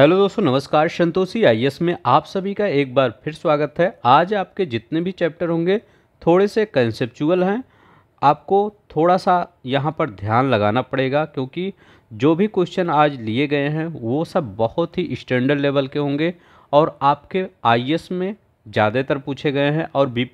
Hello दोस्तों नमस्कार संतोषी आई में आप सभी का एक बार फिर स्वागत है आज आपके जितने भी चैप्टर होंगे थोड़े से कंसेप्चुअल हैं आपको थोड़ा सा यहाँ पर ध्यान लगाना पड़ेगा क्योंकि जो भी क्वेश्चन आज लिए गए हैं वो सब बहुत ही स्टैंडर्ड लेवल के होंगे और आपके आई में ज़्यादातर पूछे गए हैं और बी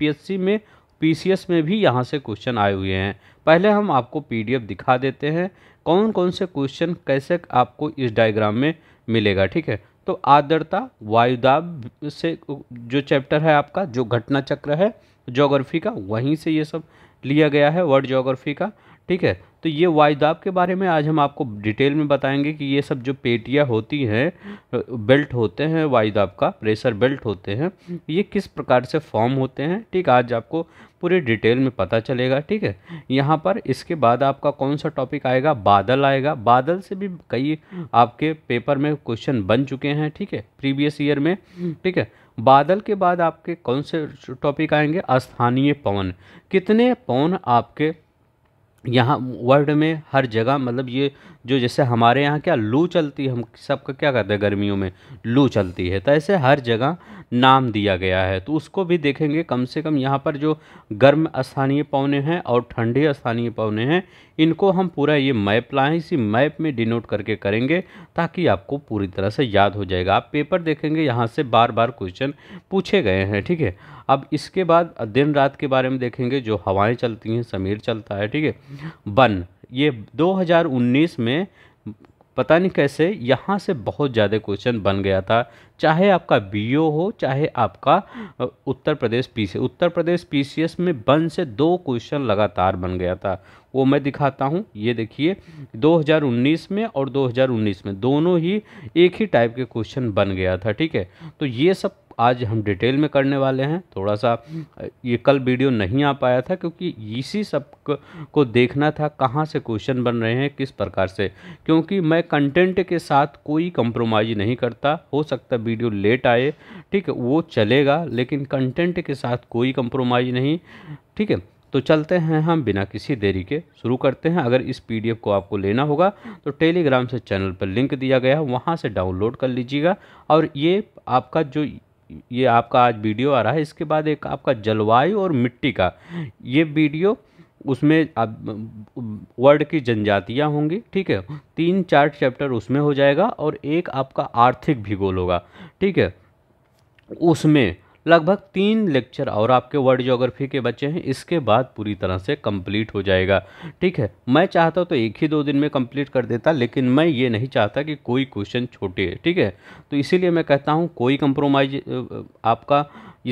में पी में भी यहाँ से क्वेश्चन आए हुए हैं पहले हम आपको पी दिखा देते हैं कौन कौन से क्वेश्चन कैसे आपको इस डायग्राम में मिलेगा ठीक है तो आर्द्रता वायुदाब से जो चैप्टर है आपका जो घटना चक्र है ज्योग्राफी का वहीं से ये सब लिया गया है वर्ल्ड जोग्राफी का ठीक है तो ये वायदाब के बारे में आज हम आपको डिटेल में बताएंगे कि ये सब जो पेटियाँ होती हैं बेल्ट होते हैं वायदाब का प्रेशर बेल्ट होते हैं ये किस प्रकार से फॉर्म होते हैं ठीक आज आपको पूरे डिटेल में पता चलेगा ठीक है यहाँ पर इसके बाद आपका कौन सा टॉपिक आएगा बादल आएगा बादल से भी कई आपके पेपर में क्वेश्चन बन चुके हैं ठीक है प्रीवियस ईयर में ठीक है बादल के बाद आपके कौन से टॉपिक आएंगे स्थानीय पवन कितने पवन आपके यहाँ वर्ल्ड में हर जगह मतलब ये जो जैसे हमारे यहाँ क्या लू चलती है हम सबका क्या कहते हैं गर्मियों में लू चलती है तो ऐसे हर जगह नाम दिया गया है तो उसको भी देखेंगे कम से कम यहाँ पर जो गर्म स्थानीय पौने हैं और ठंडे स्थानीय पौने हैं इनको हम पूरा ये मैप लाएँ इसी मैप में डिनोट करके करेंगे ताकि आपको पूरी तरह से याद हो जाएगा आप पेपर देखेंगे यहाँ से बार बार क्वेश्चन पूछे गए हैं ठीक है अब इसके बाद दिन रात के बारे में देखेंगे जो हवाएं चलती हैं समीर चलता है ठीक है वन ये 2019 में पता नहीं कैसे यहाँ से बहुत ज़्यादा क्वेश्चन बन गया था चाहे आपका बीओ हो चाहे आपका उत्तर प्रदेश पी सी उत्तर प्रदेश पीसीएस में बन से दो क्वेश्चन लगातार बन गया था वो मैं दिखाता हूँ ये देखिए 2019 में और 2019 में दोनों ही एक ही टाइप के क्वेश्चन बन गया था ठीक है तो ये सब आज हम डिटेल में करने वाले हैं थोड़ा सा ये कल वीडियो नहीं आ पाया था क्योंकि इसी सब को देखना था कहाँ से क्वेश्चन बन रहे हैं किस प्रकार से क्योंकि मैं कंटेंट के साथ कोई कंप्रोमाइज़ नहीं करता हो सकता वीडियो लेट आए ठीक है वो चलेगा लेकिन कंटेंट के साथ कोई कंप्रोमाइज़ नहीं ठीक है तो चलते हैं हम बिना किसी देरी के शुरू करते हैं अगर इस पीडीएफ को आपको लेना होगा तो टेलीग्राम से चैनल पर लिंक दिया गया है वहाँ से डाउनलोड कर लीजिएगा और ये आपका जो ये आपका आज वीडियो आ रहा है इसके बाद एक आपका जलवायु और मिट्टी का ये वीडियो उसमें आप वर्ल्ड की जनजातियाँ होंगी ठीक है तीन चार चैप्टर उसमें हो जाएगा और एक आपका आर्थिक भूगोल होगा ठीक है उसमें लगभग तीन लेक्चर और आपके वर्ल्ड जोग्राफी के बच्चे हैं इसके बाद पूरी तरह से कंप्लीट हो जाएगा ठीक है मैं चाहता तो एक ही दो दिन में कंप्लीट कर देता लेकिन मैं ये नहीं चाहता कि कोई क्वेश्चन छोटे ठीक है तो इसीलिए मैं कहता हूँ कोई कंप्रोमाइज आपका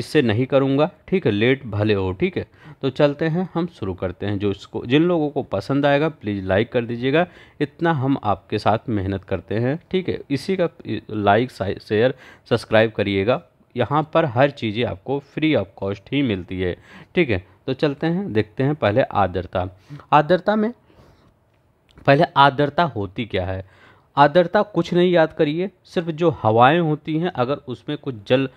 इससे नहीं करूँगा ठीक है लेट भले हो ठीक है तो चलते हैं हम शुरू करते हैं जो इसको जिन लोगों को पसंद आएगा प्लीज़ लाइक कर दीजिएगा इतना हम आपके साथ मेहनत करते हैं ठीक है इसी का लाइक शेयर सब्सक्राइब करिएगा यहाँ पर हर चीज़ें आपको फ्री ऑफ कॉस्ट ही मिलती है ठीक है तो चलते हैं देखते हैं पहले आर्द्रता आर्द्रता में पहले आर्द्रता होती क्या है आर्द्रता कुछ नहीं याद करिए सिर्फ जो हवाएं होती हैं अगर उसमें कुछ जल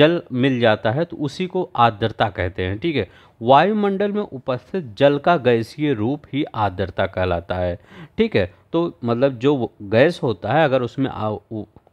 जल मिल जाता है तो उसी को आर्द्रता कहते हैं ठीक है वायुमंडल में उपस्थित जल का गैसीय रूप ही आर्द्रता कहलाता है ठीक है तो मतलब जो गैस होता है अगर उसमें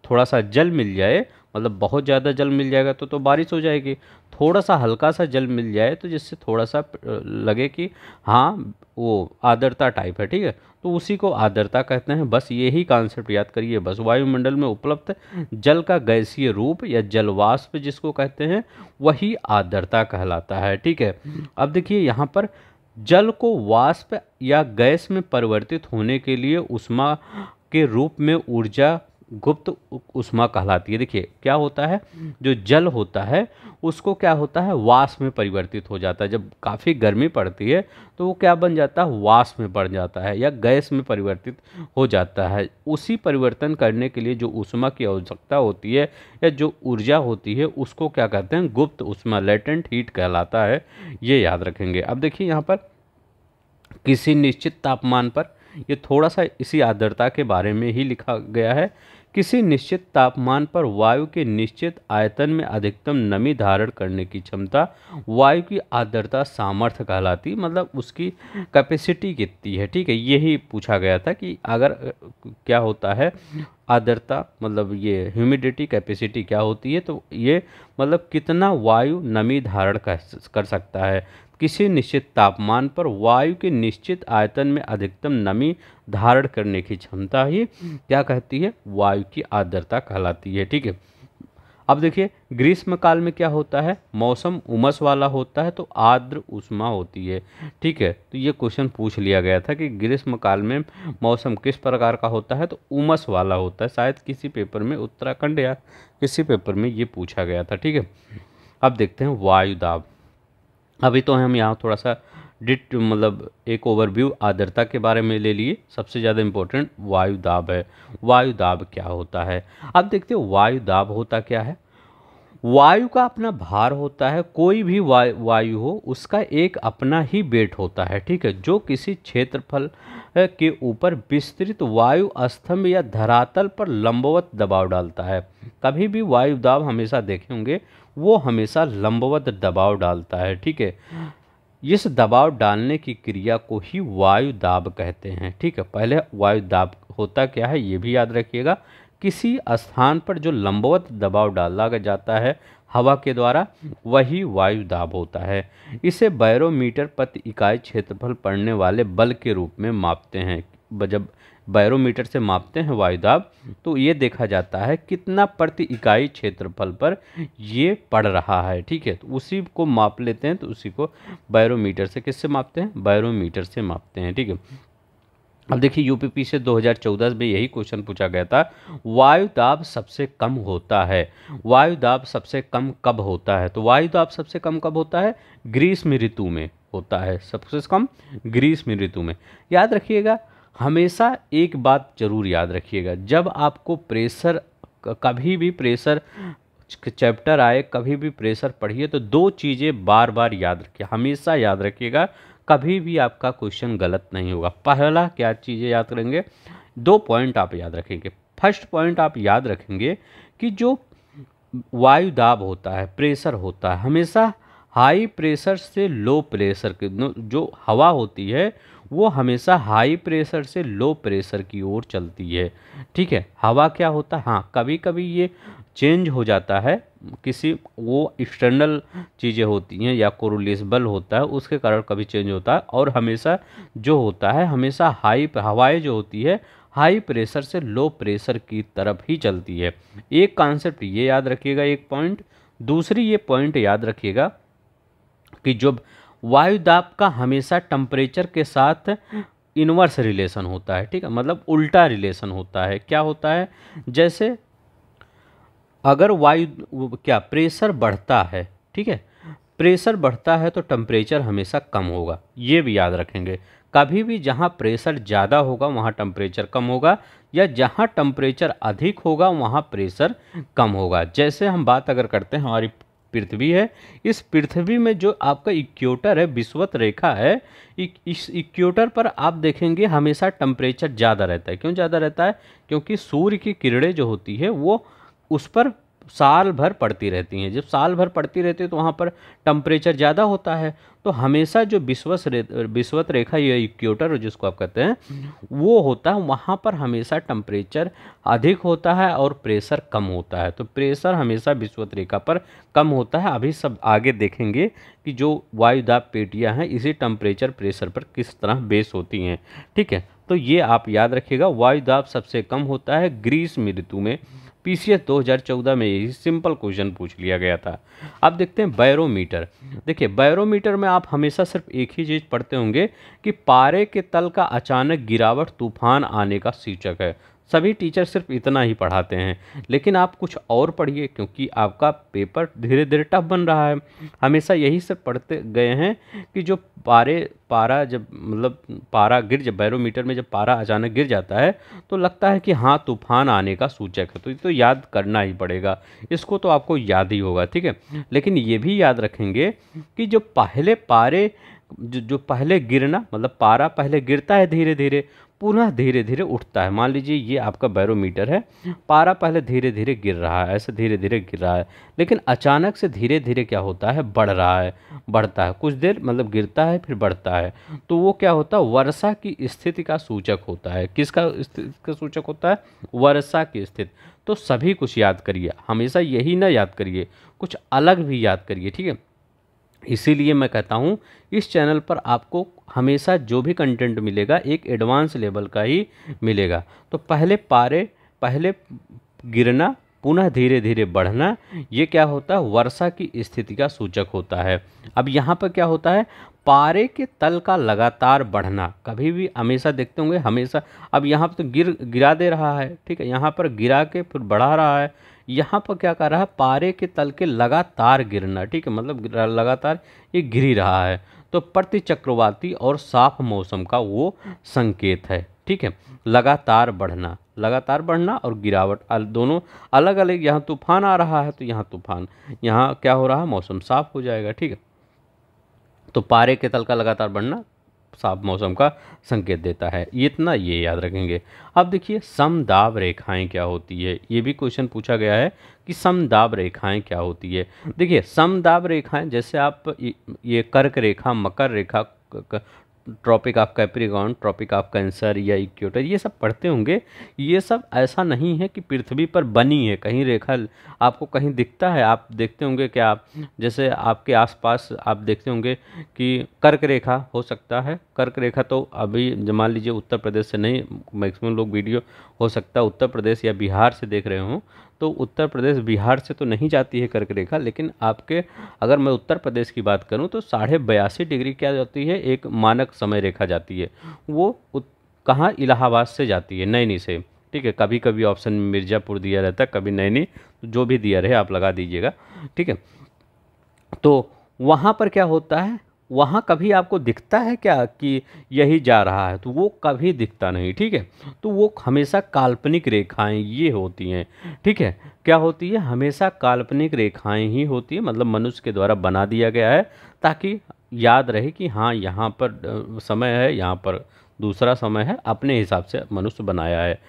थोड़ा सा जल मिल जाए मतलब बहुत ज़्यादा जल मिल जाएगा तो तो बारिश हो जाएगी थोड़ा सा हल्का सा जल मिल जाए तो जिससे थोड़ा सा लगे कि हाँ वो आर्द्रता टाइप है ठीक है तो उसी को आर्द्रता कहते हैं बस यही कॉन्सेप्ट याद करिए बस वायुमंडल में उपलब्ध जल का गैसीय रूप या जलवाष्प जिसको कहते हैं वही आर्द्रता कहलाता है ठीक है अब देखिए यहाँ पर जल को वाष्प या गैस में परिवर्तित होने के लिए उष्मा के रूप में ऊर्जा गुप्त उष्मा कहलाती है देखिए क्या होता है जो जल होता है उसको क्या होता है वास में परिवर्तित हो जाता है जब काफ़ी गर्मी पड़ती है तो वो क्या बन जाता है वास में बढ़ जाता है या गैस में परिवर्तित हो जाता है उसी परिवर्तन करने के लिए जो उष्मा की आवश्यकता होती है या जो ऊर्जा होती है उसको क्या कहते हैं गुप्त उष्मा लेटेंट हीट कहलाता है ये याद रखेंगे अब देखिए यहाँ पर किसी निश्चित तापमान पर ये थोड़ा सा इसी आर्द्रता के बारे में ही लिखा गया है किसी निश्चित तापमान पर वायु के निश्चित आयतन में अधिकतम नमी धारण करने की क्षमता वायु की आर्द्रता सामर्थ्य कहलाती मतलब उसकी कैपेसिटी कितनी है ठीक है यही पूछा गया था कि अगर क्या होता है आर्द्रता मतलब ये ह्यूमिडिटी कैपेसिटी क्या होती है तो ये मतलब कितना वायु नमी धारण कर सकता है किसी निश्चित तापमान पर वायु के निश्चित आयतन में अधिकतम नमी धारण करने की क्षमता ही क्या कहती है वायु की आर्द्रता कहलाती है ठीक है अब देखिए ग्रीष्म काल में क्या होता है मौसम उमस वाला होता है तो आर्द्र उष्मा होती है ठीक है तो ये क्वेश्चन पूछ लिया गया था कि ग्रीष्म काल में मौसम किस प्रकार का होता है तो उमस वाला होता है शायद किसी पेपर में उत्तराखंड या किसी पेपर में ये पूछा गया था ठीक है अब देखते हैं वायुदाब अभी तो हम यहाँ थोड़ा सा डिट मतलब एक ओवरव्यू आर्द्रता के बारे में ले लिए सबसे ज़्यादा इम्पोर्टेंट वायु दाब है वायु दाब क्या होता है अब देखते हो वायु दाब होता क्या है वायु का अपना भार होता है कोई भी वायु हो उसका एक अपना ही वेट होता है ठीक है जो किसी क्षेत्रफल के ऊपर विस्तृत वायु स्तंभ या धरातल पर लंबवत दबाव डालता है कभी भी वायु दाब हमेशा देखेंगे वो हमेशा लंबवत दबाव डालता है ठीक है इस दबाव डालने की क्रिया को ही वायु दाब कहते हैं ठीक है पहले वायु दाब होता क्या है ये भी याद रखिएगा किसी स्थान पर जो लंबवत दबाव डाला जाता है हवा के द्वारा वही वायु दाब होता है इसे बैरोमीटर प्रति इकाई क्षेत्रफल पड़ने वाले बल के रूप में मापते हैं जब बैरोमीटर से मापते हैं वायुदाब तो ये देखा जाता है कितना प्रति इकाई क्षेत्रफल पर ये पड़ रहा है ठीक है तो उसी को माप लेते हैं तो उसी को बैरोमीटर से किससे मापते हैं बैरोमीटर से मापते हैं ठीक है अब देखिए यूपीपी से 2014 में यही क्वेश्चन पूछा गया था वायु दाब सबसे कम होता है वायु दाब सबसे कम कब होता है तो वायु दाब सबसे कम कब होता है ग्रीष्म ऋतु में होता है सबसे कम ग्रीष्म ऋतु में याद रखिएगा हमेशा एक बात जरूर याद रखिएगा जब आपको प्रेशर कभी भी प्रेशर चैप्टर आए कभी भी प्रेशर पढ़िए तो दो चीज़ें बार बार याद रखिए हमेशा याद रखिएगा कभी भी आपका क्वेश्चन गलत नहीं होगा पहला क्या चीज़ें याद करेंगे दो पॉइंट आप याद रखेंगे फर्स्ट पॉइंट आप याद रखेंगे कि जो वायु दाब होता है प्रेशर होता है हमेशा हाई प्रेशर से लो प्रेशर के जो हवा होती है वो हमेशा हाई प्रेशर से लो प्रेशर की ओर चलती है ठीक है हवा क्या होता है हाँ कभी कभी ये चेंज हो जाता है किसी वो एक्सटर्नल चीज़ें होती हैं या बल होता है उसके कारण कभी चेंज होता है और हमेशा जो होता है हमेशा हाई हवाएं जो होती है हाई प्रेशर से लो प्रेशर की तरफ ही चलती है एक कॉन्सेप्ट ये याद रखिएगा एक पॉइंट दूसरी ये पॉइंट याद रखिएगा कि जब वायुदाब का हमेशा टम्परेचर के साथ इन्वर्स रिलेशन होता है ठीक है मतलब उल्टा रिलेशन होता है क्या होता है जैसे अगर वायु क्या प्रेशर बढ़ता है ठीक है प्रेशर बढ़ता है तो टम्परेचर हमेशा कम होगा ये भी याद रखेंगे कभी भी जहाँ प्रेशर ज़्यादा होगा वहाँ टम्परेचर कम होगा या जहाँ टम्परेचर अधिक होगा वहाँ प्रेशर कम होगा जैसे हम बात अगर करते हैं हमारी पृथ्वी है इस पृथ्वी में जो आपका इक्वेटर है विश्वत रेखा है इस इक्वेटर पर आप देखेंगे हमेशा टम्परेचर ज़्यादा रहता है क्यों ज़्यादा रहता है क्योंकि सूर्य की किरणें जो होती है वो उस पर साल भर पड़ती रहती हैं जब साल भर पड़ती रहती है तो वहाँ पर टम्परेचर ज़्यादा होता है तो हमेशा जो विश्वस रे विश्वत रेखा या इक्वेटर जिसको आप कहते हैं वो होता है वहाँ पर हमेशा टम्परेचर अधिक होता है और प्रेशर कम होता है तो प्रेशर हमेशा विश्वत रेखा पर कम होता है अभी सब आगे देखेंगे कि जो वायुदाब पेटियाँ हैं इसी टम्परेचर प्रेशर पर किस तरह बेस होती हैं ठीक है तो ये आप याद रखिएगा वायुदाब सबसे कम होता है ग्रीष्म ऋतु में पीसीएस 2014 में यही सिंपल क्वेश्चन पूछ लिया गया था अब देखते हैं बैरोमीटर देखिए बैरोमीटर में आप हमेशा सिर्फ एक ही चीज़ पढ़ते होंगे कि पारे के तल का अचानक गिरावट तूफान आने का सूचक है सभी टीचर सिर्फ इतना ही पढ़ाते हैं लेकिन आप कुछ और पढ़िए क्योंकि आपका पेपर धीरे धीरे टफ बन रहा है हमेशा यही से पढ़ते गए हैं कि जो पारे पारा जब मतलब पारा गिर जब बैरोमीटर में जब पारा अचानक गिर जाता है तो लगता है कि हाँ तूफान आने का सूचक है तो ये तो याद करना ही पड़ेगा इसको तो आपको याद ही होगा ठीक है लेकिन ये भी याद रखेंगे कि जो पहले पारे जो जो पहले गिरना मतलब पारा पहले गिरता है धीरे धीरे पुनः धीरे धीरे उठता है मान लीजिए ये आपका बैरोमीटर है पारा पहले धीरे धीरे गिर रहा है ऐसे धीरे धीरे गिर रहा है लेकिन अचानक से धीरे धीरे क्या होता है बढ़ रहा है बढ़ता है कुछ देर मतलब गिरता है फिर बढ़ता है तो वो क्या होता है वर्षा की स्थिति का सूचक होता है किसका स्थिति का सूचक होता है वर्षा की स्थिति तो सभी कुछ याद करिए हमेशा यही ना याद करिए कुछ अलग भी याद करिए ठीक है इसीलिए मैं कहता हूँ इस चैनल पर आपको हमेशा जो भी कंटेंट मिलेगा एक एडवांस लेवल का ही मिलेगा तो पहले पारे पहले गिरना पुनः धीरे धीरे बढ़ना ये क्या होता है वर्षा की स्थिति का सूचक होता है अब यहाँ पर क्या होता है पारे के तल का लगातार बढ़ना कभी भी हमेशा देखते होंगे हमेशा अब यहाँ पर तो गिर गिरा दे रहा है ठीक है यहाँ पर गिरा के फिर बढ़ा रहा है यहाँ पर क्या कर रहा है पारे के तल के लगातार गिरना ठीक है मतलब लगातार ये गिरी रहा है तो प्रति चक्रवाती और साफ मौसम का वो संकेत है ठीक है लगातार बढ़ना लगातार बढ़ना और गिरावट दोनों अलग अलग यहाँ तूफान आ रहा है तो यहाँ तूफान यहाँ क्या हो रहा है मौसम साफ हो जाएगा ठीक है तो पारे के तल का लगातार बढ़ना साफ मौसम का संकेत देता है इतना ये याद रखेंगे अब देखिए समदाब रेखाएं क्या होती है ये भी क्वेश्चन पूछा गया है कि समदाब रेखाएं क्या होती है देखिए समदाब रेखाएं जैसे आप ये कर्क रेखा मकर रेखा tropic of Capricorn tropic of cancer या इक्वेटर ये सब पढ़ते होंगे ये सब ऐसा नहीं है कि पृथ्वी पर बनी है कहीं रेखा आपको कहीं दिखता है आप देखते होंगे कि आप जैसे आपके आसपास आप देखते होंगे कि कर्क रेखा हो सकता है कर्क रेखा तो अभी मान लीजिए उत्तर प्रदेश से नहीं मैक्सिमम लोग वीडियो हो सकता है उत्तर प्रदेश या बिहार से देख रहे हों तो उत्तर प्रदेश बिहार से तो नहीं जाती है कर्क रेखा लेकिन आपके अगर मैं उत्तर प्रदेश की बात करूं तो साढ़े बयासी डिग्री क्या जाती है एक मानक समय रेखा जाती है वो कहाँ इलाहाबाद से जाती है नैनी से ठीक है कभी कभी ऑप्शन मिर्ज़ापुर दिया रहता है कभी नैनी जो भी दिया रहे आप लगा दीजिएगा ठीक है तो वहाँ पर क्या होता है वहाँ कभी आपको दिखता है क्या कि यही जा रहा है तो वो कभी दिखता नहीं ठीक है तो वो हमेशा काल्पनिक रेखाएं ये होती हैं ठीक है क्या होती है हमेशा काल्पनिक रेखाएं ही होती है मतलब मनुष्य के द्वारा बना दिया गया है ताकि याद रहे कि हाँ यहाँ पर समय है यहाँ पर दूसरा समय है अपने हिसाब से मनुष्य बनाया है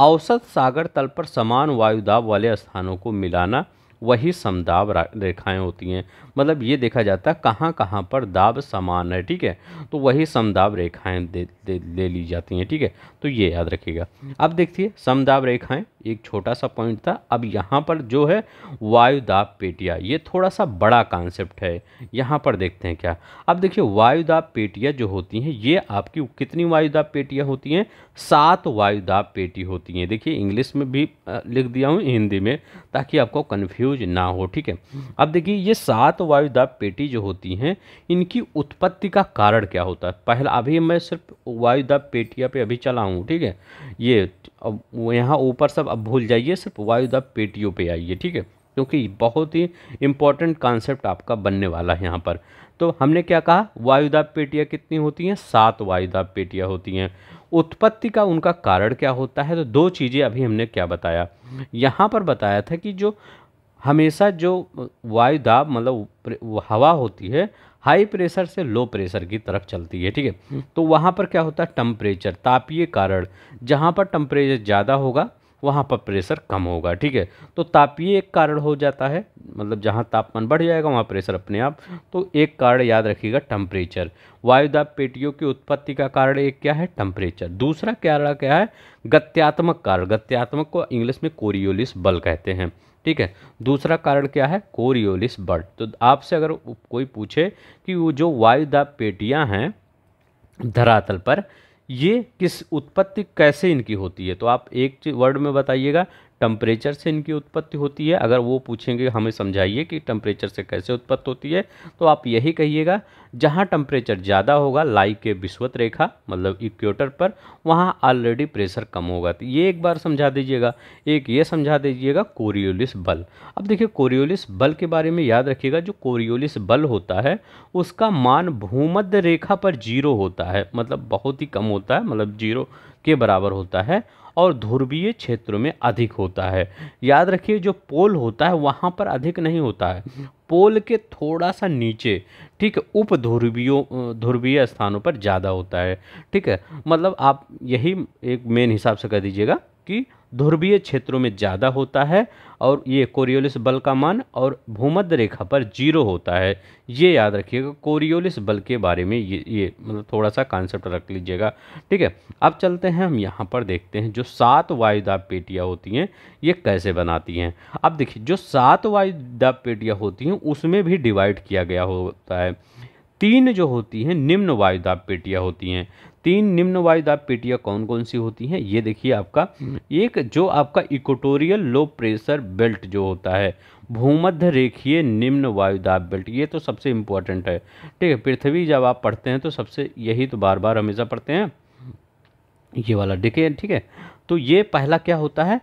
औसत सागर तल पर समान वायुदाब वाले स्थानों को मिलाना वही समदाब रेखाएं होती हैं मतलब ये देखा जाता है कहाँ कहाँ पर दाब समान है ठीक है तो वही समदाब रेखाएं दे, दे, ले ली जाती हैं ठीक है तो ये याद रखिएगा अब देखिए समदाब रेखाएं एक छोटा सा पॉइंट था अब यहाँ पर जो है वायुदाब पेटिया ये थोड़ा सा बड़ा कॉन्सेप्ट है यहाँ पर देखते हैं क्या अब देखिए वायुदाब पेटिया जो होती हैं ये आपकी कितनी वायुदाब पेटियाँ होती हैं सात वायुदाब पेटी होती हैं देखिए इंग्लिश में भी लिख दिया हूँ हिंदी में ताकि आपको कन्फ्यूज ना हो ठीक है अब देखिए ये सात वायुदाब पेटी जो होती हैं इनकी उत्पत्ति का कारण क्या होता है पहला अभी मैं सिर्फ वायुदाब पेटिया पर अभी चला हूँ ठीक है ये अब यहाँ ऊपर सब अब भूल जाइए सिर्फ वायुदा पेटियों पे आइए ठीक है क्योंकि बहुत ही इम्पॉर्टेंट कॉन्सेप्ट आपका बनने वाला है यहाँ पर तो हमने क्या कहा वायुदाब पेटियाँ कितनी होती हैं सात वायुदाब पेटियाँ होती हैं उत्पत्ति का उनका कारण क्या होता है तो दो चीज़ें अभी हमने क्या बताया यहाँ पर बताया था कि जो हमेशा जो वायुदाब मतलब हवा होती है हाई प्रेशर से लो प्रेशर की तरफ चलती है ठीक है तो वहाँ पर क्या होता है टम्परेचर तापीय कारण जहाँ पर टम्परेचर ज़्यादा होगा वहाँ पर प्रेशर कम होगा ठीक है तो तापीय एक कारण हो जाता है मतलब जहाँ तापमान बढ़ जाएगा वहाँ प्रेशर अपने आप तो एक कारण याद रखिएगा टम्परेचर वायुदाब पेटियों की उत्पत्ति का कारण एक क्या है टम्परेचर दूसरा कारण क्या है गत्यात्मक कारण गत्यात्मक को इंग्लिश में कोरियोलिस बल कहते हैं ठीक है दूसरा कारण क्या है कोरियोलिस बर्ड तो आपसे अगर कोई पूछे कि वो जो वायु वायुदाब पेटियाँ हैं धरातल पर ये किस उत्पत्ति कैसे इनकी होती है तो आप एक वर्ड में बताइएगा टेम्परेचर से इनकी उत्पत्ति होती है अगर वो पूछेंगे हमें समझाइए कि टेम्परेचर से कैसे उत्पत्ति होती है तो आप यही कहिएगा जहाँ टेम्परेचर ज़्यादा होगा लाई के विश्वत रेखा मतलब इक्वेटर पर वहाँ ऑलरेडी प्रेशर कम होगा तो ये एक बार समझा दीजिएगा एक ये समझा दीजिएगा कोरियोलिस बल अब देखिए कोरियोलिस बल के बारे में याद रखिएगा जो कोरियोलिस बल होता है उसका मान भूमध्य रेखा पर जीरो होता है मतलब बहुत ही कम होता है मतलब जीरो के बराबर होता है और ध्रुवीय क्षेत्रों में अधिक होता है याद रखिए जो पोल होता है वहाँ पर अधिक नहीं होता है पोल के थोड़ा सा नीचे ठीक है उप ध्रुवीयों ध्रुवीय स्थानों पर ज़्यादा होता है ठीक है मतलब आप यही एक मेन हिसाब से कह दीजिएगा कि ध्रुवीय क्षेत्रों में ज़्यादा होता है और ये कोरियोलिस बल का मान और भूमध्य रेखा पर जीरो होता है ये याद रखिएगा कोरियोलिस बल के बारे में ये ये मतलब थोड़ा सा कॉन्सेप्ट रख लीजिएगा ठीक है अब चलते हैं हम यहाँ पर देखते हैं जो सात वायुदाब पेटियाँ होती हैं ये कैसे बनाती हैं अब देखिए जो सात वायुदाब पेटियाँ होती हैं उसमें भी डिवाइड किया गया होता है तीन जो होती हैं निम्न वायुदाब पेटियाँ होती हैं तीन निम्न वायुदाब पेटियाँ कौन कौन सी होती हैं ये देखिए आपका एक जो आपका इक्वटोरियल लो प्रेशर बेल्ट जो होता है भूमध्य रेखीय निम्न वायुदाब बेल्ट ये तो सबसे इम्पोर्टेंट है ठीक है पृथ्वी जब आप पढ़ते हैं तो सबसे यही तो बार बार हमेशा पढ़ते हैं ये वाला देखिए ठीक है तो ये पहला क्या होता है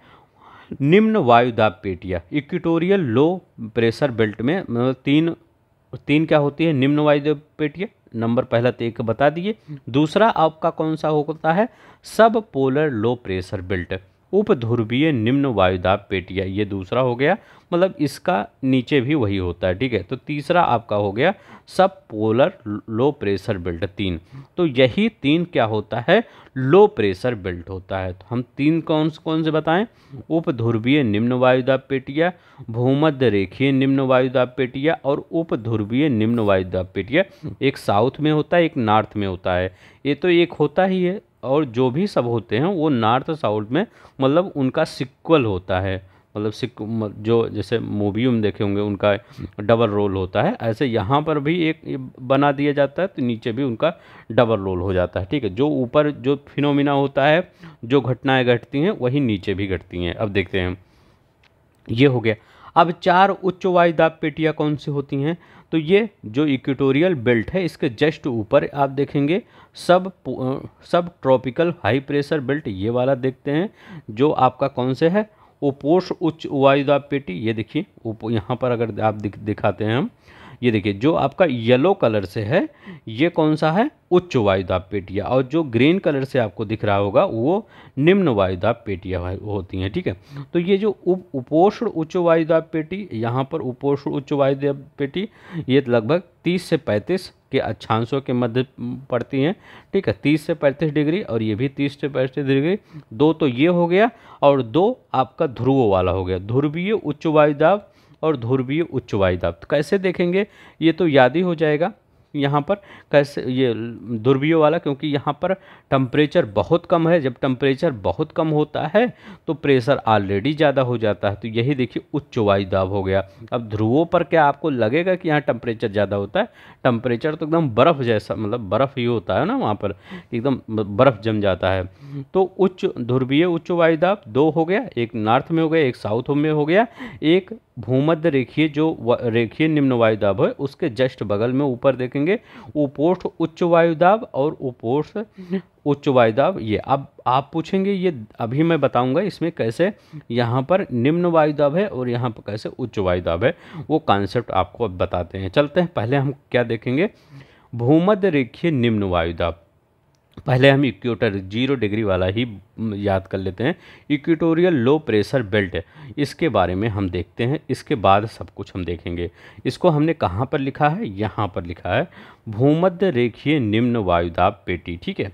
निम्न वायुदाब पेटियाँ इक्वटोरियल लो प्रेशर बेल्ट में मतलब तीन तीन क्या होती है निम्न वायुदाब पेटियाँ नंबर पहला तो एक बता दिए दूसरा आपका कौन सा होता है sub polar low pressure belt उपध्रुवीय निम्न वायुदाब पेटिया ये दूसरा हो गया मतलब इसका नीचे भी वही होता है ठीक है तो तीसरा आपका हो गया सब पोलर लो प्रेशर बेल्ट तीन तो यही तीन क्या होता है लो प्रेशर बेल्ट होता है तो हम तीन कौन से कौन से बताएं उपध्रुवीय निम्न वायुदाब पेटिया भूमध्य रेखीय निम्न वायुदाब पेटिया और उपध्रुवीय निम्न वायुदाब पेटिया एक साउथ में होता है एक नॉर्थ में होता है ये तो एक होता ही है और जो भी सब होते हैं वो नॉर्थ साउथ में मतलब उनका सिक्वल होता है मतलब सिक जो जैसे मूवी में देखे होंगे उनका डबल रोल होता है ऐसे यहाँ पर भी एक बना दिया जाता है तो नीचे भी उनका डबल रोल हो जाता है ठीक है जो ऊपर जो फिनोमिना होता है जो घटनाएं घटती हैं वही नीचे भी घटती हैं अब देखते हैं ये हो गया अब चार उच्च वायुदाब पेटियाँ कौन सी होती हैं तो ये जो इक्वेटोरियल बेल्ट है इसके जस्ट ऊपर आप देखेंगे सब सब ट्रॉपिकल हाई प्रेशर बेल्ट ये वाला देखते हैं जो आपका कौन से है ओपोष उच्च वायुदाब पेटी ये देखिए यहाँ पर अगर आप दिखाते हैं हम ये देखिए जो आपका येलो कलर से है ये कौन सा है उच्च वायुदाब पेटिया और जो ग्रीन कलर से आपको दिख रहा होगा वो निम्न वायुदाब पेटिया होती हैं ठीक है थीके? तो ये जो उप उपोषण उच्च वायुदाब पेटी यहाँ पर उपोषण उच्च वायुदाब पेटी ये लगभग 30 से 35 के अच्छांशों के मध्य पड़ती हैं ठीक है 30 से 35 डिग्री और ये भी 30 से पैंतीस डिग्री दो तो ये हो गया और दो आपका ध्रुव वाला हो गया ध्रुवीय उच्च वायुदाब और ध्रुवीय उच्च वायु दाब तो कैसे देखेंगे ये तो याद ही हो जाएगा यहाँ पर कैसे ये ध्रुवीय वाला क्योंकि यहाँ पर टम्परेचर बहुत कम है जब टम्परेचर बहुत कम होता है तो प्रेशर ऑलरेडी ज़्यादा हो जाता है तो यही देखिए उच्च वायु दाब हो गया अब ध्रुवों पर क्या आपको लगेगा कि यहाँ टम्परेचर ज़्यादा होता है टम्परेचर तो एकदम बर्फ़ जैसा मतलब बर्फ़ ही होता है ना वहाँ पर एकदम बर्फ़ जम जाता है तो उच्च ध्रुवीय उच्च वायुदाब दो हो गया एक नॉर्थ में हो गया एक साउथ में हो गया एक भूमध्य रेखीय जो रेखीय निम्न वायुदाब है उसके जस्ट बगल में ऊपर देखें देखेंगे उपोष्ठ उच्च वायुदाब और उपोष्ठ उच्च वायुदाब ये अब आप पूछेंगे ये अभी मैं बताऊंगा इसमें कैसे यहाँ पर निम्न वायुदाब है और यहाँ पर कैसे उच्च वायुदाब है वो कॉन्सेप्ट आपको बताते हैं चलते हैं पहले हम क्या देखेंगे भूमध्य रेखीय निम्न वायुदाब पहले हम इक्वेटर जीरो डिग्री वाला ही याद कर लेते हैं इक्वेटोरियल लो प्रेशर बेल्ट इसके बारे में हम देखते हैं इसके बाद सब कुछ हम देखेंगे इसको हमने कहाँ पर लिखा है यहाँ पर लिखा है भूमध्य रेखीय निम्न वायुदाब पेटी ठीक है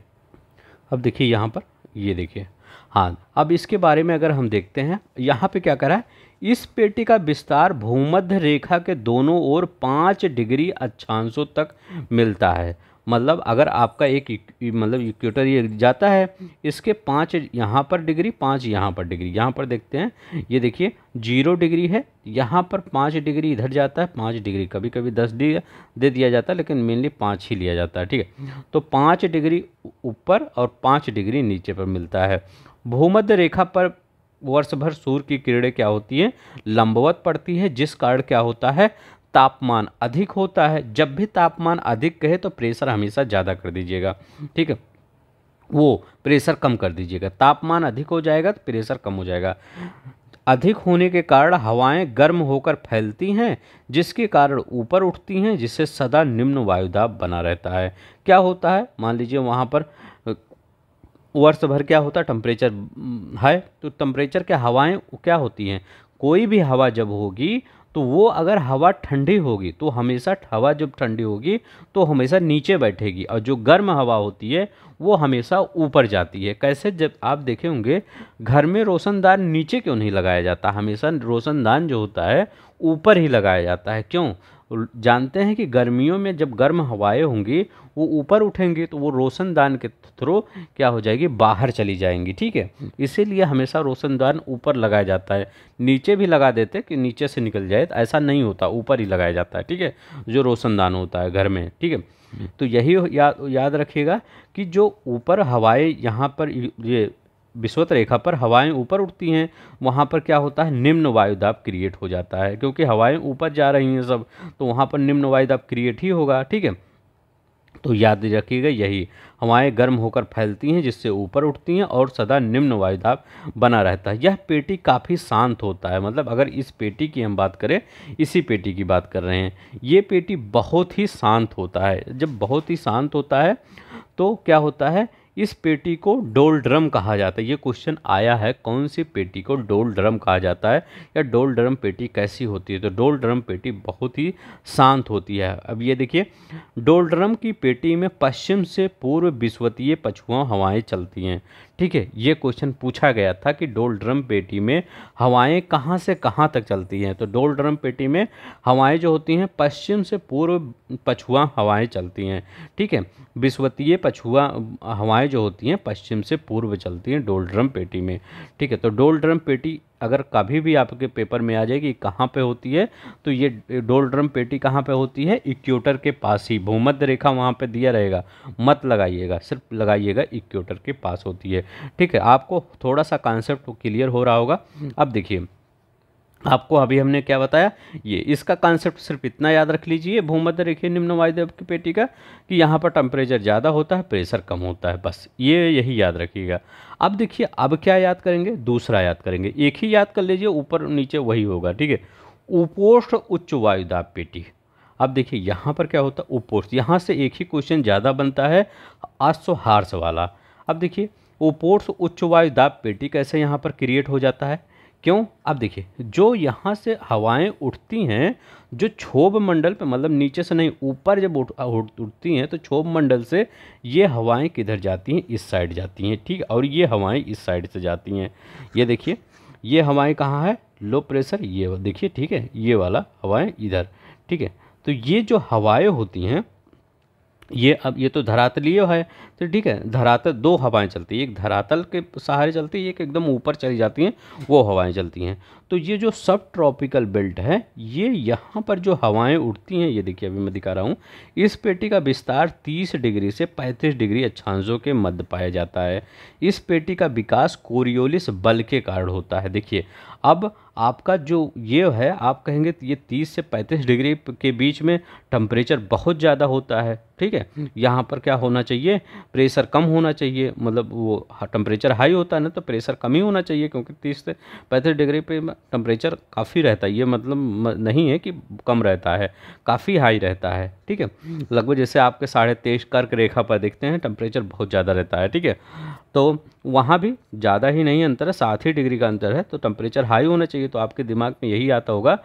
अब देखिए यहाँ पर ये देखिए हाँ अब इसके बारे में अगर हम देखते हैं यहाँ पर क्या करा है इस पेटी का विस्तार भूमध्य रेखा के दोनों ओर पाँच डिग्री अच्छांशों तक मिलता है मतलब अगर आपका एक मतलब इक्वेटर ये जाता है इसके पाँच यहाँ पर डिग्री पाँच यहाँ पर डिग्री यहाँ पर देखते हैं ये देखिए जीरो डिग्री है यहाँ पर पाँच डिग्री इधर जाता है पाँच डिग्री कभी कभी दस डिग्री दे दिया जाता है लेकिन मेनली पाँच ही लिया जाता है ठीक है तो पाँच डिग्री ऊपर और पाँच डिग्री नीचे पर मिलता है भूमध्य रेखा पर वर्ष भर सूर्य की किरणें क्या होती हैं लंबवत पड़ती है जिस कारण क्या होता है तापमान अधिक होता है जब भी तापमान अधिक कहे तो प्रेशर हमेशा ज़्यादा कर दीजिएगा ठीक है वो प्रेशर कम कर दीजिएगा तापमान अधिक हो जाएगा तो प्रेशर कम हो जाएगा अधिक होने के कारण हवाएं गर्म होकर फैलती हैं जिसके कारण ऊपर उठती हैं जिससे सदा निम्न वायुदाब बना रहता है क्या होता है मान लीजिए वहाँ पर वर्ष भर क्या होता है टम्परेचर हम्म, है तो टम्परेचर के हवाएं क्या होती हैं कोई भी हवा जब होगी तो वो अगर हवा ठंडी होगी तो हमेशा हवा जब ठंडी होगी तो हमेशा नीचे बैठेगी और जो गर्म हवा होती है वो हमेशा ऊपर जाती है कैसे जब आप देखे होंगे घर में रोशनदान नीचे क्यों नहीं लगाया जाता हमेशा रोशनदान जो होता है ऊपर ही लगाया जाता है क्यों जानते हैं कि गर्मियों में जब गर्म हवाएं होंगी वो ऊपर उठेंगे तो वो रोशनदान के थ्रू क्या हो जाएगी बाहर चली जाएंगी ठीक है इसीलिए हमेशा रोशनदान ऊपर लगाया जाता है नीचे भी लगा देते कि नीचे से निकल जाए ऐसा नहीं होता ऊपर ही लगाया जाता है ठीक है जो रोशनदान होता है घर में ठीक है तो यही याद याद रखिएगा कि जो ऊपर हवाएं यहाँ पर ये विश्वत रेखा पर हवाएं ऊपर उठती हैं वहाँ पर क्या होता है निम्न वायुदाब क्रिएट हो जाता है क्योंकि हवाएं ऊपर जा रही हैं सब तो वहाँ पर निम्न वायुदाब क्रिएट ही होगा ठीक है तो याद रखिएगा यही हवाएं गर्म होकर फैलती हैं जिससे ऊपर उठती हैं और सदा निम्न वायुदाब बना रहता है यह पेटी काफ़ी शांत होता है मतलब अगर इस पेटी की हम बात करें इसी पेटी की बात कर रहे हैं ये पेटी बहुत ही शांत होता है जब बहुत ही शांत होता है तो क्या होता है इस पेटी को डोल ड्रम कहा जाता है ये क्वेश्चन आया है कौन सी पेटी को डोल ड्रम कहा जाता है या डोल ड्रम पेटी कैसी होती है तो डोल ड्रम पेटी बहुत ही शांत होती है अब ये देखिए डोल ड्रम की पेटी में पश्चिम से पूर्व विश्वतीय पछुआ हवाएं चलती हैं ठीक है ये क्वेश्चन पूछा गया था कि डोल ड्रम पेटी में हवाएं कहाँ से कहाँ तक चलती हैं तो डोल ड्रम पेटी में हवाएं जो होती हैं पश्चिम से पूर्व पछुआ हवाएं चलती हैं ठीक है विश्वतीय पछुआ हवाएं जो होती हैं पश्चिम से पूर्व चलती हैं डोल ड्रम पेटी में ठीक है तो डोल ड्रम पेटी अगर कभी भी आपके पेपर में आ जाएगी कहाँ पे होती है तो ये डोल ड्रम पेटी कहाँ पे होती है इक्वेटर के पास ही भूमध्य रेखा वहाँ पे दिया रहेगा मत लगाइएगा सिर्फ लगाइएगा इक्वेटर के पास होती है ठीक है आपको थोड़ा सा कॉन्सेप्ट क्लियर हो रहा होगा अब देखिए आपको अभी हमने क्या बताया ये इसका कॉन्सेप्ट सिर्फ इतना याद रख लीजिए भूमध्य रेखीय निम्न वायुदेव की पेटी का कि यहाँ पर टेम्परेचर ज़्यादा होता है प्रेशर कम होता है बस ये यही याद रखिएगा अब देखिए अब क्या याद करेंगे दूसरा याद करेंगे एक ही याद कर लीजिए ऊपर नीचे वही होगा ठीक है उपोष्ट उच्च वायुदाब पेटी अब देखिए यहाँ पर क्या होता है उपोष्ट यहाँ से एक ही क्वेश्चन ज़्यादा बनता है आसो हार्स वाला अब देखिए उपोष्ठ उच्च वायुदाब पेटी कैसे यहाँ पर क्रिएट हो जाता है क्यों आप देखिए जो यहाँ से हवाएं उठती हैं जो क्षोभ मंडल पे मतलब नीचे से नहीं ऊपर जब उठ उठती हैं तो क्षोभ मंडल से ये हवाएं किधर जाती हैं इस साइड जाती हैं ठीक और ये हवाएं इस साइड से जाती हैं ये देखिए ये हवाएं कहाँ है लो प्रेशर ये देखिए ठीक है ये वाला हवाएं इधर ठीक है तो ये जो हवाएँ होती हैं ये अब ये तो धरातलीय है तो ठीक है धरातल दो हवाएं चलती है एक धरातल के सहारे चलती है एक एकदम ऊपर चली जाती हैं वो हवाएं चलती हैं तो ये जो सब ट्रॉपिकल बेल्ट है ये यहाँ पर जो हवाएं उठती हैं ये देखिए अभी मैं दिखा रहा हूँ इस पेटी का विस्तार 30 डिग्री से 35 डिग्री अच्छांशों के मध्य पाया जाता है इस पेटी का विकास कोरियोलिस बल के कारण होता है देखिए अब आपका जो ये है आप कहेंगे ये 30 से 35 डिग्री के बीच में टम्परेचर बहुत ज़्यादा होता है ठीक है हम्म। यहाँ पर क्या होना चाहिए प्रेशर कम होना चाहिए मतलब वो टम्परेचर हाई होता है ना तो प्रेशर कम ही होना चाहिए क्योंकि 30 से 35 डिग्री पे टम्परेचर काफ़ी रहता है ये मतलब नहीं है कि कम रहता है काफ़ी हाई रहता है ठीक है लगभग जैसे आपके साढ़े तेईस कर्क रेखा पर देखते हैं टम्परेचर बहुत ज़्यादा रहता है ठीक है तो वहाँ भी ज़्यादा ही नहीं अंतर है सात ही डिग्री का अंतर है तो टम्परेचर हाई होना चाहिए तो आपके दिमाग में यही आता होगा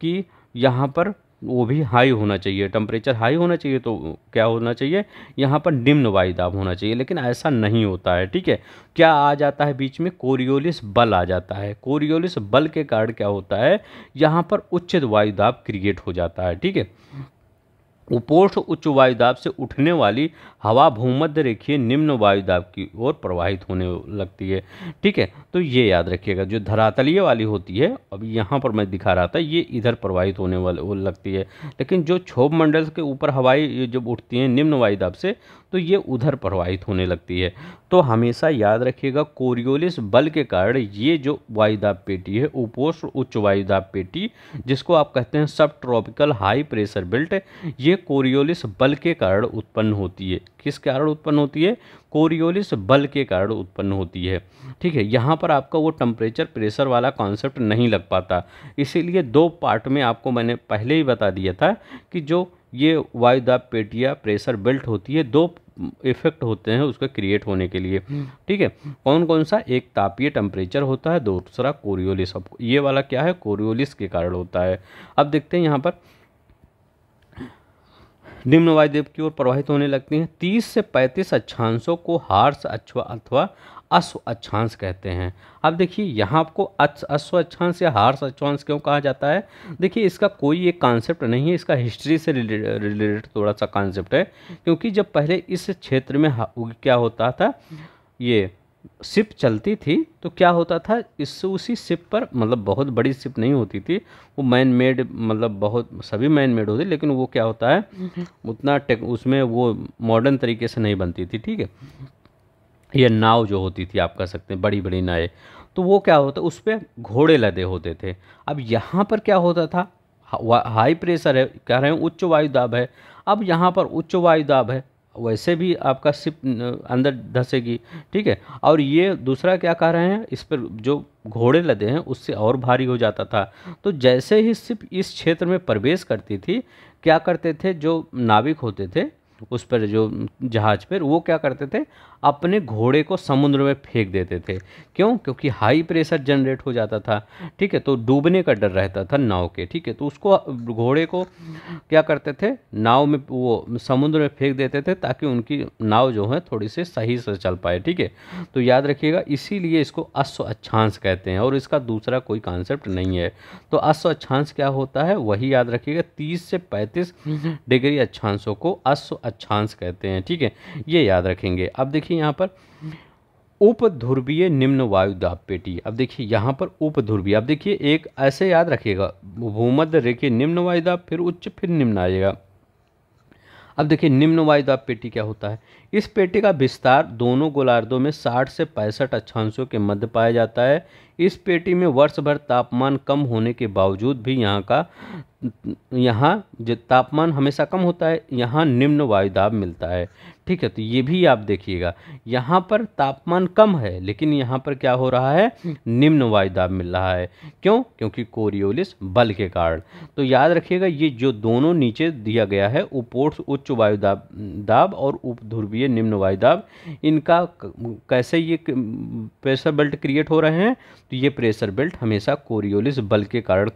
कि यहाँ पर वो भी हाई होना चाहिए टेम्परेचर हाई होना चाहिए तो क्या होना चाहिए यहाँ पर निम्न वायुदाब होना चाहिए लेकिन ऐसा नहीं होता है ठीक है क्या आ जाता है बीच में कोरियोलिस बल आ जाता है कोरियोलिस बल के कारण क्या होता है यहाँ पर उच्च वायुदाब क्रिएट हो जाता है ठीक है उपोष्ठ उच्च वायुदाब से उठने वाली हवा भूमध्य रेखीय निम्न वायुदाब की ओर प्रवाहित होने लगती है ठीक है तो ये याद रखिएगा जो धरातलीय वाली होती है अब यहाँ पर मैं दिखा रहा था ये इधर प्रवाहित होने वाले लगती है लेकिन जो क्षोभ मंडल के ऊपर हवाएं जब उठती हैं निम्न वायुदाब से तो ये उधर प्रवाहित होने लगती है तो हमेशा याद रखिएगा कोरियोलिस बल के कारण ये जो वायुदाब पेटी है उपोष्ण उच्च वायुदाब पेटी जिसको आप कहते हैं sub tropical high pressure belt ये कोरियोलिस बल के कारण उत्पन्न होती है किस कारण उत्पन्न होती है कोरियोलिस बल के कारण उत्पन्न होती है ठीक है यहाँ पर आपका वो टम्परेचर प्रेशर वाला कॉन्सेप्ट नहीं लग पाता इसीलिए दो पार्ट में आपको मैंने पहले ही बता दिया था कि जो ये वायुदाब पेटिया प्रेशर बेल्ट होती है दो इफेक्ट होते हैं उसके क्रिएट होने के लिए हम्म। ठीक है कौन कौन सा एक तापीय टेम्परेचर होता है दूसरा कोरियोलिस अब ये वाला क्या है कोरियोलिस के कारण होता है अब देखते हैं यहाँ पर निम्न वायुदेव की ओर प्रवाहित होने लगती हैं 30 से 35 अच्छांशों को हार्स अथवा अश्व अच्छांश कहते हैं अब देखिए यहाँ आपको अश्व अच्छांश या हार्स अच्छांश क्यों कहा जाता है देखिए इसका कोई एक कॉन्सेप्ट नहीं है इसका हिस्ट्री से रिलेटेड थोड़ा सा कॉन्सेप्ट है क्योंकि जब पहले इस क्षेत्र में क्या होता था ये सिप चलती थी तो क्या होता था इससे उसी सिप पर मतलब बहुत बड़ी सिप नहीं होती थी वो मैन मेड मतलब बहुत सभी मैन मेड होती लेकिन वो क्या होता है हम्म, हम्म। उतना टेक उसमें वो मॉडर्न तरीके से नहीं बनती थी ठीक है या नाव जो होती थी आप कह सकते हैं बड़ी बड़ी नाए तो वो क्या होता उस पर घोड़े लदे होते थे अब यहाँ पर क्या होता था हाई प्रेशर है कह रहे हैं उच्च वायु दाब है अब यहाँ पर उच्च वायु दाब है वैसे भी आपका सिप अंदर धसेगी ठीक है और ये दूसरा क्या कह रहे हैं इस पर जो घोड़े लदे हैं उससे और भारी हो जाता था तो जैसे ही सिप इस क्षेत्र में प्रवेश करती थी क्या करते थे जो नाविक होते थे उस पर जो जहाज़ पर वो क्या करते थे अपने घोड़े को समुद्र में फेंक देते थे क्यों क्योंकि हाई प्रेशर जनरेट हो जाता था ठीक है तो डूबने का डर रहता था नाव के ठीक है तो उसको घोड़े को क्या करते थे नाव में वो समुद्र में फेंक देते थे ताकि उनकी नाव जो है थोड़ी सी सही से चल पाए ठीक है तो याद रखिएगा इसीलिए इसको अश्व अच्छांश कहते हैं और इसका दूसरा कोई कॉन्सेप्ट नहीं है तो अश्व अच्छांश क्या होता है वही याद रखिएगा तीस से पैंतीस डिग्री हम्म, हम्म। अच्छांशों को अश्व अच्छांश कहते हैं ठीक है ये याद रखेंगे अब देखिए देखिए यहाँ पर उपध्रुवीय निम्न वायु दाब पेटी अब देखिए यहाँ पर उपध्रुवीय अब देखिए एक ऐसे याद रखिएगा भूमध्य रेखे निम्न वायु दाब फिर उच्च फिर निम्न आएगा अब देखिए निम्न वायु दाब पेटी क्या होता है इस पेटी का विस्तार दोनों गोलार्धों में 60 से पैंसठ अक्षांशों के मध्य पाया जाता है इस पेटी में वर्ष भर तापमान कम होने के बावजूद भी यहाँ का यहाँ जो तापमान हमेशा कम होता है यहाँ निम्न वायु दाब मिलता है ठीक है तो ये भी आप देखिएगा यहाँ पर तापमान कम है लेकिन यहाँ पर क्या हो रहा है निम्न वायुदाब मिल रहा है क्यों क्योंकि कोरियोलिस बल के कारण तो याद रखिएगा ये जो दोनों नीचे दिया गया है उपोर्ट्स उच्च वायुदाब दाब और उपध्रुवीय निम्न वायुदाब इनका कैसे ये प्रेशर बेल्ट क्रिएट हो रहे हैं तो ये प्रेशर बेल्ट हमेशा कोरियोलिस बल के कारण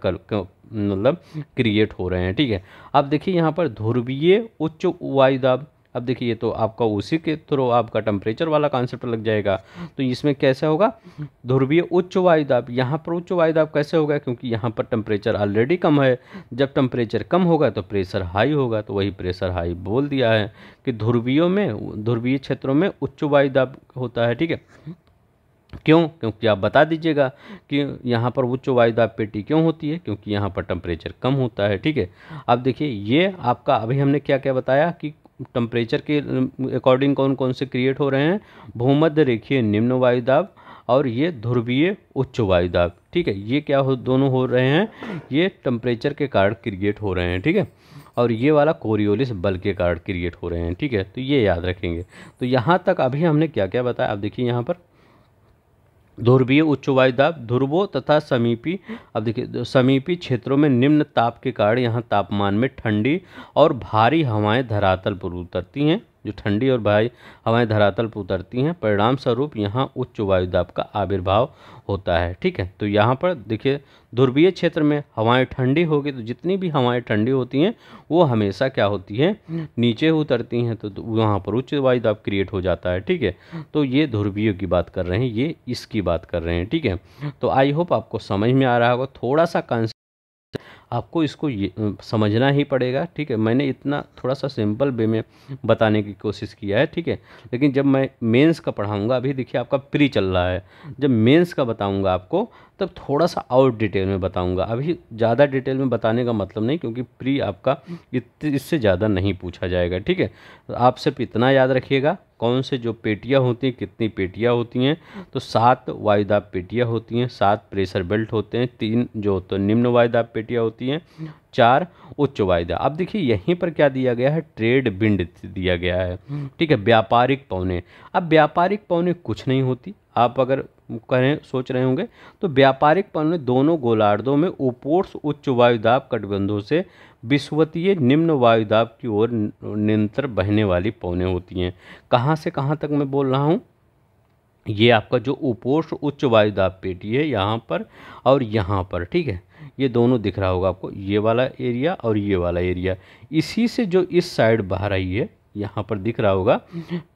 मतलब क्रिएट हो रहे हैं ठीक है अब देखिए यहाँ पर ध्रुवीय उच्च वायुदाब अब देखिए ये तो आपका उसी के थ्रू आपका टेम्परेचर वाला कॉन्सेप्ट लग जाएगा तो इसमें कैसे होगा ध्रुवीय उच्च वायुदाब यहाँ पर उच्च वायुदाब कैसे होगा क्योंकि यहाँ पर टेम्परेचर ऑलरेडी कम है जब टेम्परेचर कम होगा तो प्रेशर हाई होगा तो वही प्रेशर हाई बोल दिया है कि ध्रुवीयों में ध्रुवीय क्षेत्रों में उच्च वायुदाब होता है ठीक है क्यों क्योंकि आप बता दीजिएगा कि यहाँ पर उच्च वायुदाब पेटी क्यों होती है क्योंकि यहाँ पर टेम्परेचर कम होता है ठीक है अब देखिए ये आपका अभी हमने क्या क्या बताया कि टम्परेचर के अकॉर्डिंग कौन कौन से क्रिएट हो रहे हैं भूमध्य रेखीय निम्न वायुदाब और ये ध्रुवीय उच्च वायुदाब ठीक है ये क्या हो दोनों हो रहे हैं ये टम्परेचर के कारण क्रिएट हो रहे हैं ठीक है और ये वाला कोरियोलिस बल के कारण क्रिएट हो रहे हैं ठीक है तो ये याद रखेंगे तो यहाँ तक अभी हमने क्या क्या बताया आप देखिए यहाँ पर ध्रुवीय उच्च वायुदाब ध्रुवो तथा समीपी अब देखिए समीपी क्षेत्रों में निम्न ताप के कारण यहाँ तापमान में ठंडी और भारी हवाएं धरातल पर उतरती हैं जो ठंडी और भारी हवाएं धरातल पर उतरती हैं परिणाम स्वरूप यहाँ उच्च वायुदाब का आविर्भाव होता है ठीक है तो यहाँ पर देखिए ध्रुवीय क्षेत्र में हवाएं ठंडी होगी तो जितनी भी हवाएं ठंडी होती हैं वो हमेशा क्या होती हैं नीचे उतरती हैं तो वहाँ पर उच्च वायुदाब क्रिएट हो जाता है ठीक है तो ये ध्रुवीय की बात कर रहे हैं ये इसकी बात कर रहे हैं ठीक है तो आई होप आपको समझ में आ रहा होगा थोड़ा सा कंस आपको इसको ये समझना ही पड़ेगा ठीक है मैंने इतना थोड़ा सा सिंपल वे में बताने की कोशिश किया है ठीक है लेकिन जब मैं मेंस का पढ़ाऊँगा अभी देखिए आपका प्री चल रहा है जब मेंस का बताऊँगा आपको तब थोड़ा सा और डिटेल में बताऊँगा अभी ज़्यादा डिटेल में बताने का मतलब नहीं क्योंकि प्री आपका इससे ज़्यादा नहीं पूछा जाएगा ठीक है तो आप सिर्फ इतना याद रखिएगा कौन से जो पेटियाँ होती हैं कितनी पेटियाँ होती हैं तो सात वायुदाब पेटियाँ होती हैं सात प्रेशर बेल्ट होते हैं तीन जो तो निम्न वायुदाब पेटियाँ होती हैं चार उच्च वायदा अब देखिए यहीं पर क्या दिया गया है ट्रेड बिंड दिया गया है ठीक है व्यापारिक पौने अब व्यापारिक पौने कुछ नहीं होती आप अगर करें सोच रहे होंगे तो व्यापारिक पौने दोनों गोलार्धों में ओपोर्ट्स उच्च वायुदाब कटबंधों से विश्वतीय निम्न वायुदाब की ओर निरंतर बहने वाली पौने होती हैं कहाँ से कहाँ तक मैं बोल रहा हूँ ये आपका जो उपोष उच्च वायुदाब पेटी है यहाँ पर और यहाँ पर ठीक है ये दोनों दिख रहा होगा आपको ये वाला एरिया और ये वाला एरिया इसी से जो इस साइड बह रही है यहाँ पर दिख रहा होगा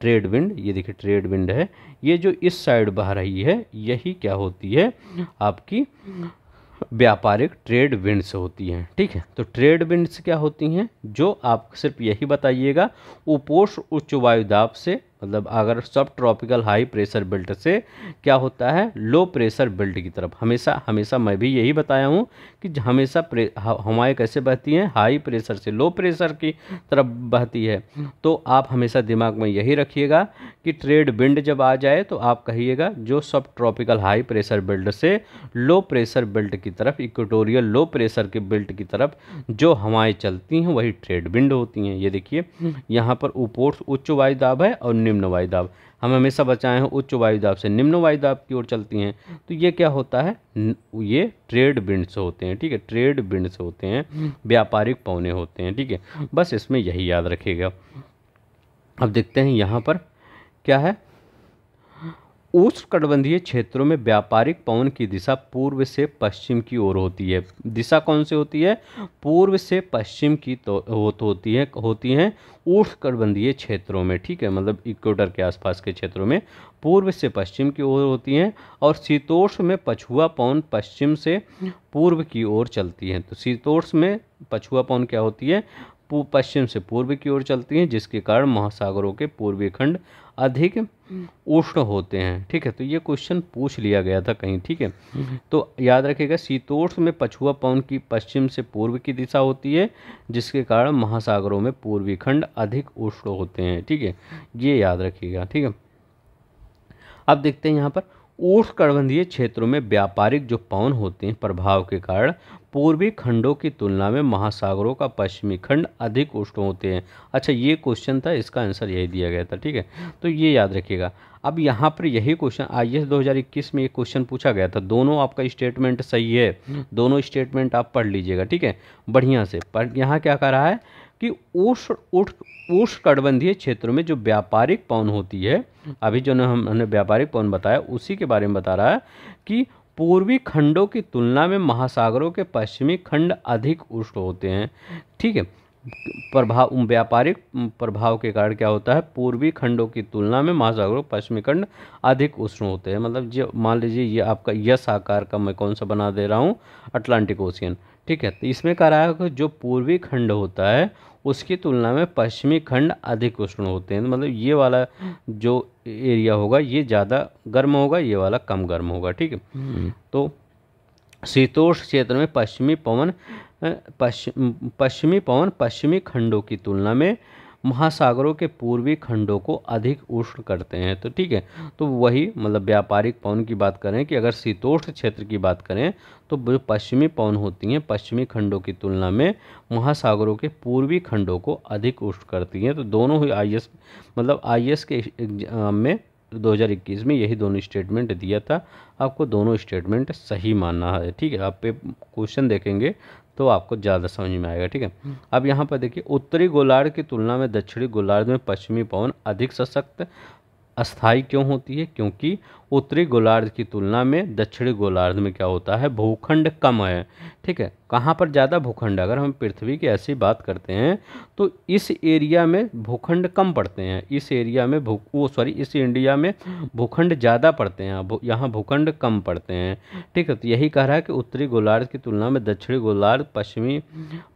ट्रेड विंड ये देखिए ट्रेड विंड है ये जो इस साइड बह रही है यही क्या होती है आपकी व्यापारिक ट्रेड विंड्स होती हैं ठीक है तो ट्रेड विंड्स क्या होती हैं जो आप सिर्फ यही बताइएगा उपोष उच्च वायुदाब से मतलब अगर सब ट्रॉपिकल हाई प्रेशर बेल्ट से क्या होता है लो प्रेशर बेल्ट की तरफ हमेशा हमेशा मैं भी यही बताया हूँ कि हमेशा हवाएँ कैसे बहती हैं हाई प्रेशर से लो प्रेशर की तरफ बहती है तो आप हमेशा दिमाग में यही रखिएगा कि ट्रेड बिंड जब आ जाए तो आप कहिएगा जो सब ट्रॉपिकल हाई प्रेशर बेल्ट से लो प्रेशर बेल्ट की तरफ इक्वेटोरियल लो प्रेशर के बेल्ट की तरफ जो हवाएँ चलती हैं वही ट्रेड बिंड होती हैं ये देखिए यहाँ पर उपोर्स उच्च वायुदाब है और निम्न वायुदाब हम हमेशा बचाए हैं उच्च वायुदाब से निम्न वायुदाब की ओर चलती हैं तो ये क्या होता है ये ट्रेड बिंड्स होते हैं ठीक है ट्रेड बिंड्स होते हैं व्यापारिक पौने होते हैं ठीक है बस इसमें यही याद रखेगा अब देखते हैं यहाँ पर क्या है उष्णकटिबंधीय क्षेत्रों में व्यापारिक पवन की दिशा पूर्व से पश्चिम की ओर होती है दिशा कौन से होती है पूर्व से पश्चिम की तो होती है होती हैं उष्णकटिबंधीय क्षेत्रों में ठीक है मतलब इक्वेटर के आसपास के क्षेत्रों में पूर्व से पश्चिम की ओर होती हैं और शीतोष में पछुआ पवन पश्चिम से पूर्व की ओर चलती हैं तो शीतोष में पछुआ पवन क्या होती है पश्चिम से पूर्व की ओर चलती हैं जिसके कारण महासागरों के पूर्वी खंड अधिक उष्ण होते हैं ठीक है तो ये क्वेश्चन पूछ लिया गया था कहीं ठीक है तो याद रखिएगा शीतोष्ण में पछुआ पवन की पश्चिम से पूर्व की दिशा होती है जिसके कारण महासागरों में पूर्वी खंड अधिक उष्ण होते हैं ठीक है ये याद रखिएगा ठीक है अब देखते हैं यहाँ पर उष्णकटिबंधीय क्षेत्रों में व्यापारिक जो पवन होते हैं प्रभाव के कारण पूर्वी खंडों की तुलना में महासागरों का पश्चिमी खंड अधिक उष्ण होते हैं अच्छा ये क्वेश्चन था इसका आंसर यही दिया गया था ठीक है तो ये याद रखिएगा अब यहाँ पर यही क्वेश्चन आई एस में ये क्वेश्चन पूछा गया था दोनों आपका स्टेटमेंट सही है दोनों स्टेटमेंट आप पढ़ लीजिएगा ठीक है बढ़िया से पर यहाँ क्या कह रहा है कि उष्ण उठ उष्णकटबंधीय क्षेत्रों में जो व्यापारिक पवन होती है अभी जो हमने व्यापारिक पवन बताया उसी के बारे में बता रहा है कि पूर्वी खंडों की तुलना में महासागरों के पश्चिमी खंड अधिक उष्ण होते हैं ठीक है प्रभाव व्यापारिक प्रभाव के कारण क्या होता है पूर्वी खंडों की तुलना में महासागरों पश्चिमी खंड अधिक उष्ण होते हैं मतलब जो मान लीजिए ये आपका यस आकार का मैं कौन सा बना दे रहा हूँ अटलांटिक ओशियन ठीक है तो इसमें कह रहा है जो पूर्वी खंड होता है उसकी तुलना में पश्चिमी खंड अधिक उष्ण होते हैं मतलब ये वाला जो एरिया होगा ये ज़्यादा गर्म होगा ये वाला कम गर्म होगा ठीक है हम्म। तो शीतोष्ण क्षेत्र में पश्चिमी पवन पश्चिमी पवन पश्चिमी खंडों की तुलना में महासागरों के पूर्वी खंडों को अधिक उष्ण करते हैं तो ठीक है तो वही मतलब व्यापारिक पवन की बात करें कि अगर शीतोष्ण क्षेत्र की बात करें तो जो पश्चिमी पवन होती हैं पश्चिमी खंडों की तुलना में महासागरों के पूर्वी खंडों को अधिक उष्ण करती हैं तो दोनों ही आई मतलब आई के एग्जाम में 2021 में यही दोनों स्टेटमेंट दिया था आपको दोनों स्टेटमेंट सही मानना है ठीक है आप पे क्वेश्चन देखेंगे तो आपको ज़्यादा समझ में आएगा ठीक है हम्म। अब यहाँ पर देखिए उत्तरी गोलार्ध की तुलना में दक्षिणी गोलार्ध में पश्चिमी पवन अधिक सशक्त अस्थाई क्यों होती है क्योंकि उत्तरी गोलार्ध की तुलना में दक्षिणी गोलार्ध में क्या होता है भूखंड कम है ठीक है कहाँ पर ज़्यादा भूखंड अगर हम पृथ्वी की ऐसी बात करते हैं तो इस एरिया में भूखंड कम पड़ते हैं इस एरिया में भू वो सॉरी इस इंडिया में भूखंड ज़्यादा पड़ते हैं यहाँ भूखंड कम पड़ते हैं ठीक है तो यही कह रहा है कि उत्तरी गोलार्ध की तुलना में दक्षिणी गोलार्ध पश्चिमी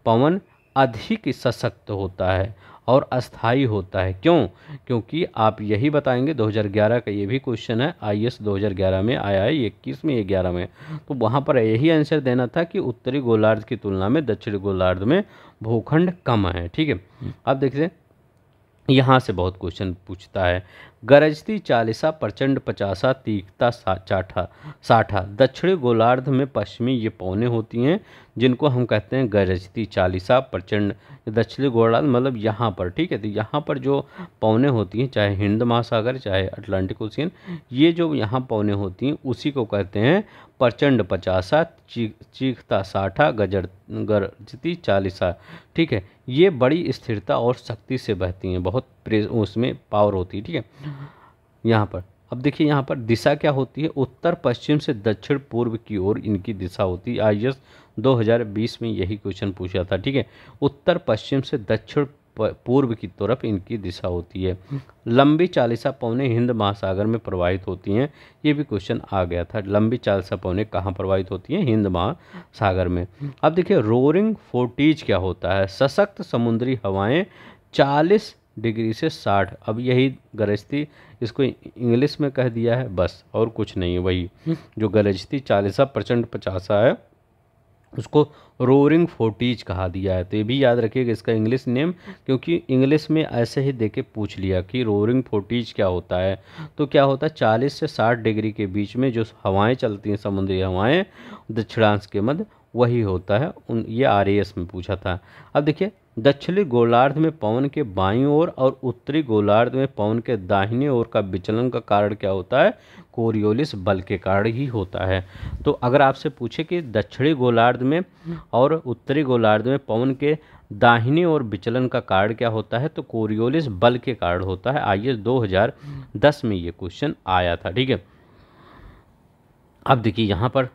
पवन अधिक सशक्त होता है और अस्थाई होता है क्यों क्योंकि आप यही बताएंगे 2011 का ये भी क्वेश्चन है आई एस 2011 में आया है इक्कीस में ग्यारह में तो वहाँ पर यही आंसर देना था कि उत्तरी गोलार्ध की तुलना में दक्षिणी गोलार्ध में भूखंड कम है ठीक है हम्म। आप देखिए यहाँ से बहुत क्वेश्चन पूछता है गरजती चालीसा प्रचंड पचासा तीखता चाठा साठा दक्षिणी गोलार्ध में पश्चिमी ये पौने होती हैं जिनको हम कहते हैं गरजती चालीसा प्रचंड दक्षिणी गोलार्ध मतलब यहाँ पर ठीक है तो यहाँ पर जो पौने होती हैं चाहे हिंद महासागर चाहे अटलांटिक ओशियन ये जो यहाँ पौने होती हैं उसी को कहते हैं प्रचंड पचासा चीख चीखता साठा गजर गरजती चालीसा ठीक है ये बड़ी स्थिरता और शक्ति से बहती हैं बहुत प्रेस उसमें पावर होती है ठीक है यहाँ पर अब देखिए यहाँ पर दिशा क्या होती है उत्तर पश्चिम से दक्षिण पूर्व की ओर इनकी दिशा होती है आई 2020 में यही क्वेश्चन पूछा था ठीक है उत्तर पश्चिम से दक्षिण पूर्व की तरफ इनकी दिशा होती है लंबी चालीसा पौने हिंद महासागर में प्रवाहित होती हैं ये भी क्वेश्चन आ गया था लंबी चालीसा पौने कहाँ प्रवाहित होती हैं हिंद महासागर में अब देखिए रोरिंग फोर्टीज क्या होता है सशक्त समुद्री हवाएं चालीस डिग्री से साठ अब यही गरज थी इसको इंग्लिश में कह दिया है बस और कुछ नहीं वही हम्म। जो गरज थी चालीसा प्रचंड पचासा है उसको रोरिंग फोर्टीज कहा दिया है तो ये भी याद रखिएगा इसका इंग्लिश नेम क्योंकि इंग्लिश में ऐसे ही के पूछ लिया कि रोरिंग फोर्टीज क्या होता है तो क्या होता है चालीस से साठ डिग्री के बीच में जो हवाएं चलती हैं समुद्री हवाएं दक्षिणांश के मध्य वही होता है उन ये आर में पूछा था अब देखिए दक्षिणी गोलार्ध में पवन के बाईं ओर और, उत्तरी गोलार्ध में पवन के दाहिने ओर का विचलन का कारण क्या होता है कोरियोलिस बल के कारण ही होता है तो अगर आपसे पूछे कि दक्षिणी गोलार्ध में और उत्तरी गोलार्ध में पवन के दाहिने और विचलन का कारण क्या होता है तो कोरियोलिस बल के कारण होता है आइए 2010 में ये क्वेश्चन आया था ठीक है अब देखिए यहाँ पर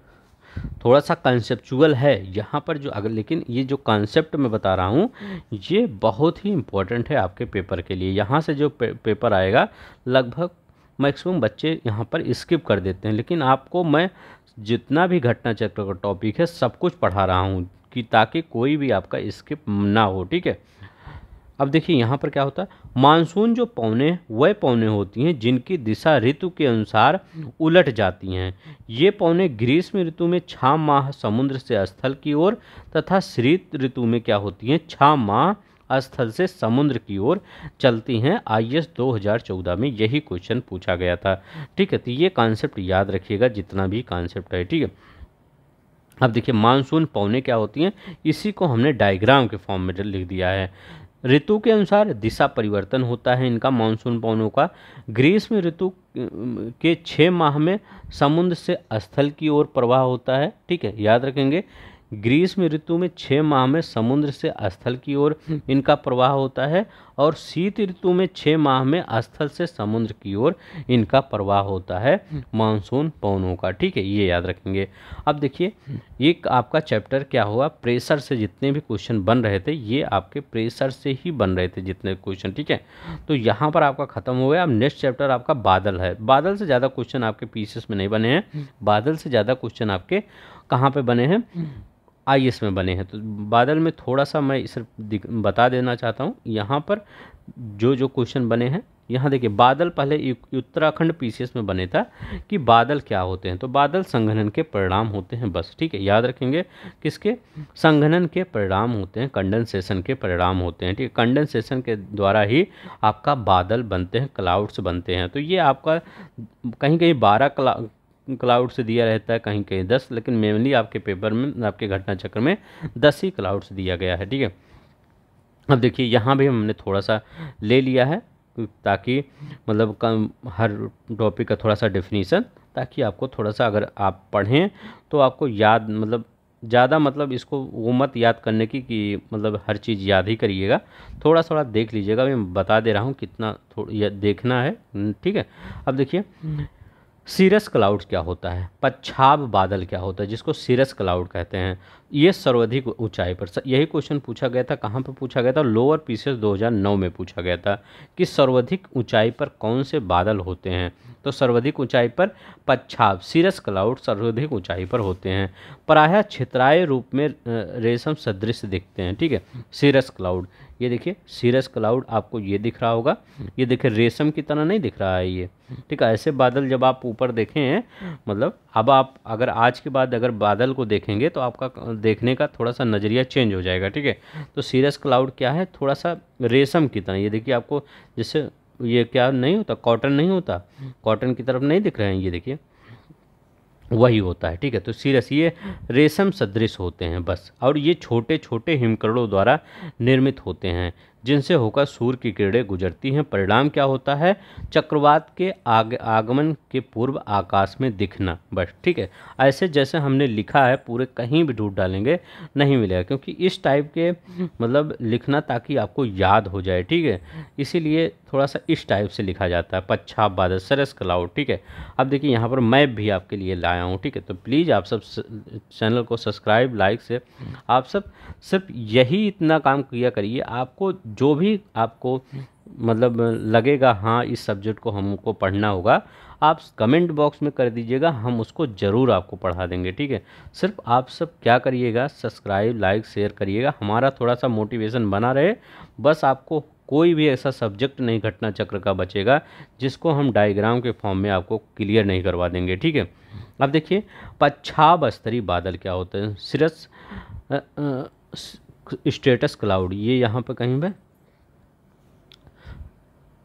थोड़ा सा कंसेप्चुअल है यहाँ पर जो अगर लेकिन ये जो कॉन्सेप्ट मैं बता रहा हूँ ये बहुत ही इम्पोर्टेंट है आपके पेपर के लिए यहाँ से जो पे, पेपर आएगा लगभग मैक्सिमम बच्चे यहाँ पर स्किप कर देते हैं लेकिन आपको मैं जितना भी घटना चक्र का टॉपिक है सब कुछ पढ़ा रहा हूँ कि ताकि कोई भी आपका स्किप ना हो ठीक है अब देखिए यहाँ पर क्या होता है मानसून जो पौने वह पौने होती हैं जिनकी दिशा ऋतु के अनुसार उलट जाती हैं ये पौने ग्रीष्म ऋतु में छा माह समुद्र से स्थल की ओर तथा शीत ऋतु में क्या होती हैं छा माह स्थल से समुद्र की ओर चलती हैं आई 2014 में यही क्वेश्चन पूछा गया था ठीक है तो ये कॉन्सेप्ट याद रखिएगा जितना भी कॉन्सेप्ट है ठीक है अब देखिए मानसून पौने क्या होती हैं इसी को हमने डायग्राम के फॉर्म में लिख दिया है ऋतु के अनुसार दिशा परिवर्तन होता है इनका मानसून पवनों का ग्रीष्म ऋतु के छः माह में समुद्र से स्थल की ओर प्रवाह होता है ठीक है याद रखेंगे ग्रीस में ऋतु में छः माह में समुद्र से अस्थल की ओर इनका प्रवाह होता है और शीत ऋतु में छः माह में अस्थल से समुद्र की ओर इनका प्रवाह होता है मानसून पवनों का ठीक है ये याद रखेंगे अब देखिए एक आपका चैप्टर क्या हुआ प्रेशर से जितने भी क्वेश्चन बन रहे थे ये आपके प्रेशर से ही बन रहे थे जितने क्वेश्चन ठीक है तो यहाँ पर आपका ख़त्म हो गया अब नेक्स्ट चैप्टर आपका बादल है बादल से ज़्यादा क्वेश्चन आपके पीसीएस में नहीं बने हैं बादल से ज़्यादा क्वेश्चन आपके कहाँ पे बने हैं आई में बने हैं तो बादल में थोड़ा सा मैं सिर्फ बता देना चाहता हूँ यहाँ पर जो जो क्वेश्चन बने हैं यहाँ देखिए बादल पहले उत्तराखंड पीसीएस में बने था कि बादल क्या होते हैं तो बादल संघनन के परिणाम होते हैं बस ठीक है याद रखेंगे किसके संघनन के परिणाम होते हैं कंडेंसेशन के परिणाम होते हैं ठीक है कंडेंसेशन के द्वारा ही आपका बादल बनते हैं क्लाउड्स बनते हैं तो ये आपका कहीं कहीं बारह क्लाउड्स दिया रहता है कहीं कहीं दस लेकिन मेनली आपके पेपर में आपके घटना चक्र में दस ही क्लाउड्स दिया गया है ठीक है अब देखिए यहाँ भी हमने थोड़ा सा ले लिया है ताकि मतलब कम हर टॉपिक का थोड़ा सा डिफिनीसन ताकि आपको थोड़ा सा अगर आप पढ़ें तो आपको याद मतलब ज़्यादा मतलब इसको वो मत याद करने की कि मतलब हर चीज़ याद ही करिएगा थोड़ा थोड़ा देख लीजिएगा मैं बता दे रहा हूँ कितना थोड़ा देखना है ठीक है अब देखिए सीरस क्लाउड क्या होता है पच्छाब बादल क्या होता है जिसको सीरस क्लाउड कहते हैं ये सर्वाधिक ऊंचाई पर यही क्वेश्चन पूछा गया था कहाँ पर पूछा गया था लोअर पीसेस 2009 में पूछा गया था कि सर्वाधिक ऊंचाई पर कौन से बादल होते हैं तो सर्वाधिक ऊंचाई पर पच्छाव सीरस क्लाउड सर्वाधिक ऊंचाई पर होते हैं प्राय छित्राए रूप में रेशम सदृश दिखते हैं ठीक है सीरस क्लाउड ये देखिए सीरस क्लाउड आपको ये दिख रहा होगा ये देखिए रेशम की तरह नहीं दिख रहा है ये ठीक है ऐसे बादल जब आप ऊपर देखें मतलब अब आप अगर आज के बाद अगर बादल को देखेंगे तो आपका देखने का थोड़ा सा नज़रिया चेंज हो जाएगा ठीक है तो सीरस क्लाउड क्या है थोड़ा सा रेशम की तरह ये देखिए आपको जैसे ये क्या नहीं होता कॉटन नहीं होता कॉटन की तरफ नहीं दिख रहे हैं ये देखिए वही होता है ठीक है तो सीरस ये रेशम सदृश होते हैं बस और ये छोटे छोटे हिमकरणों द्वारा निर्मित होते हैं जिनसे होकर सूर्य की किरणें गुजरती हैं परिणाम क्या होता है चक्रवात के आग आगमन के पूर्व आकाश में दिखना बस ठीक है ऐसे जैसे हमने लिखा है पूरे कहीं भी ढूंढ डालेंगे नहीं मिलेगा क्योंकि इस टाइप के मतलब लिखना ताकि आपको याद हो जाए ठीक है इसीलिए थोड़ा सा इस टाइप से लिखा जाता है पच्छा बादल सरस क्लाउड ठीक है अब देखिए यहाँ पर मैप भी आपके लिए लाया हूँ ठीक है तो प्लीज़ आप सब चैनल को सब्सक्राइब लाइक से आप सब सिर्फ यही इतना काम किया करिए आपको जो भी आपको मतलब लगेगा हाँ इस सब्जेक्ट को हमको पढ़ना होगा आप कमेंट बॉक्स में कर दीजिएगा हम उसको ज़रूर आपको पढ़ा देंगे ठीक है सिर्फ आप सब क्या करिएगा सब्सक्राइब लाइक शेयर करिएगा हमारा थोड़ा सा मोटिवेशन बना रहे बस आपको कोई भी ऐसा सब्जेक्ट नहीं घटना चक्र का बचेगा जिसको हम डायग्राम के फॉर्म में आपको क्लियर नहीं करवा देंगे ठीक है अब देखिए पच्छाब स्तरी बादल क्या होते हैं सिरस स्टेटस क्लाउड ये यहाँ पर कहीं पर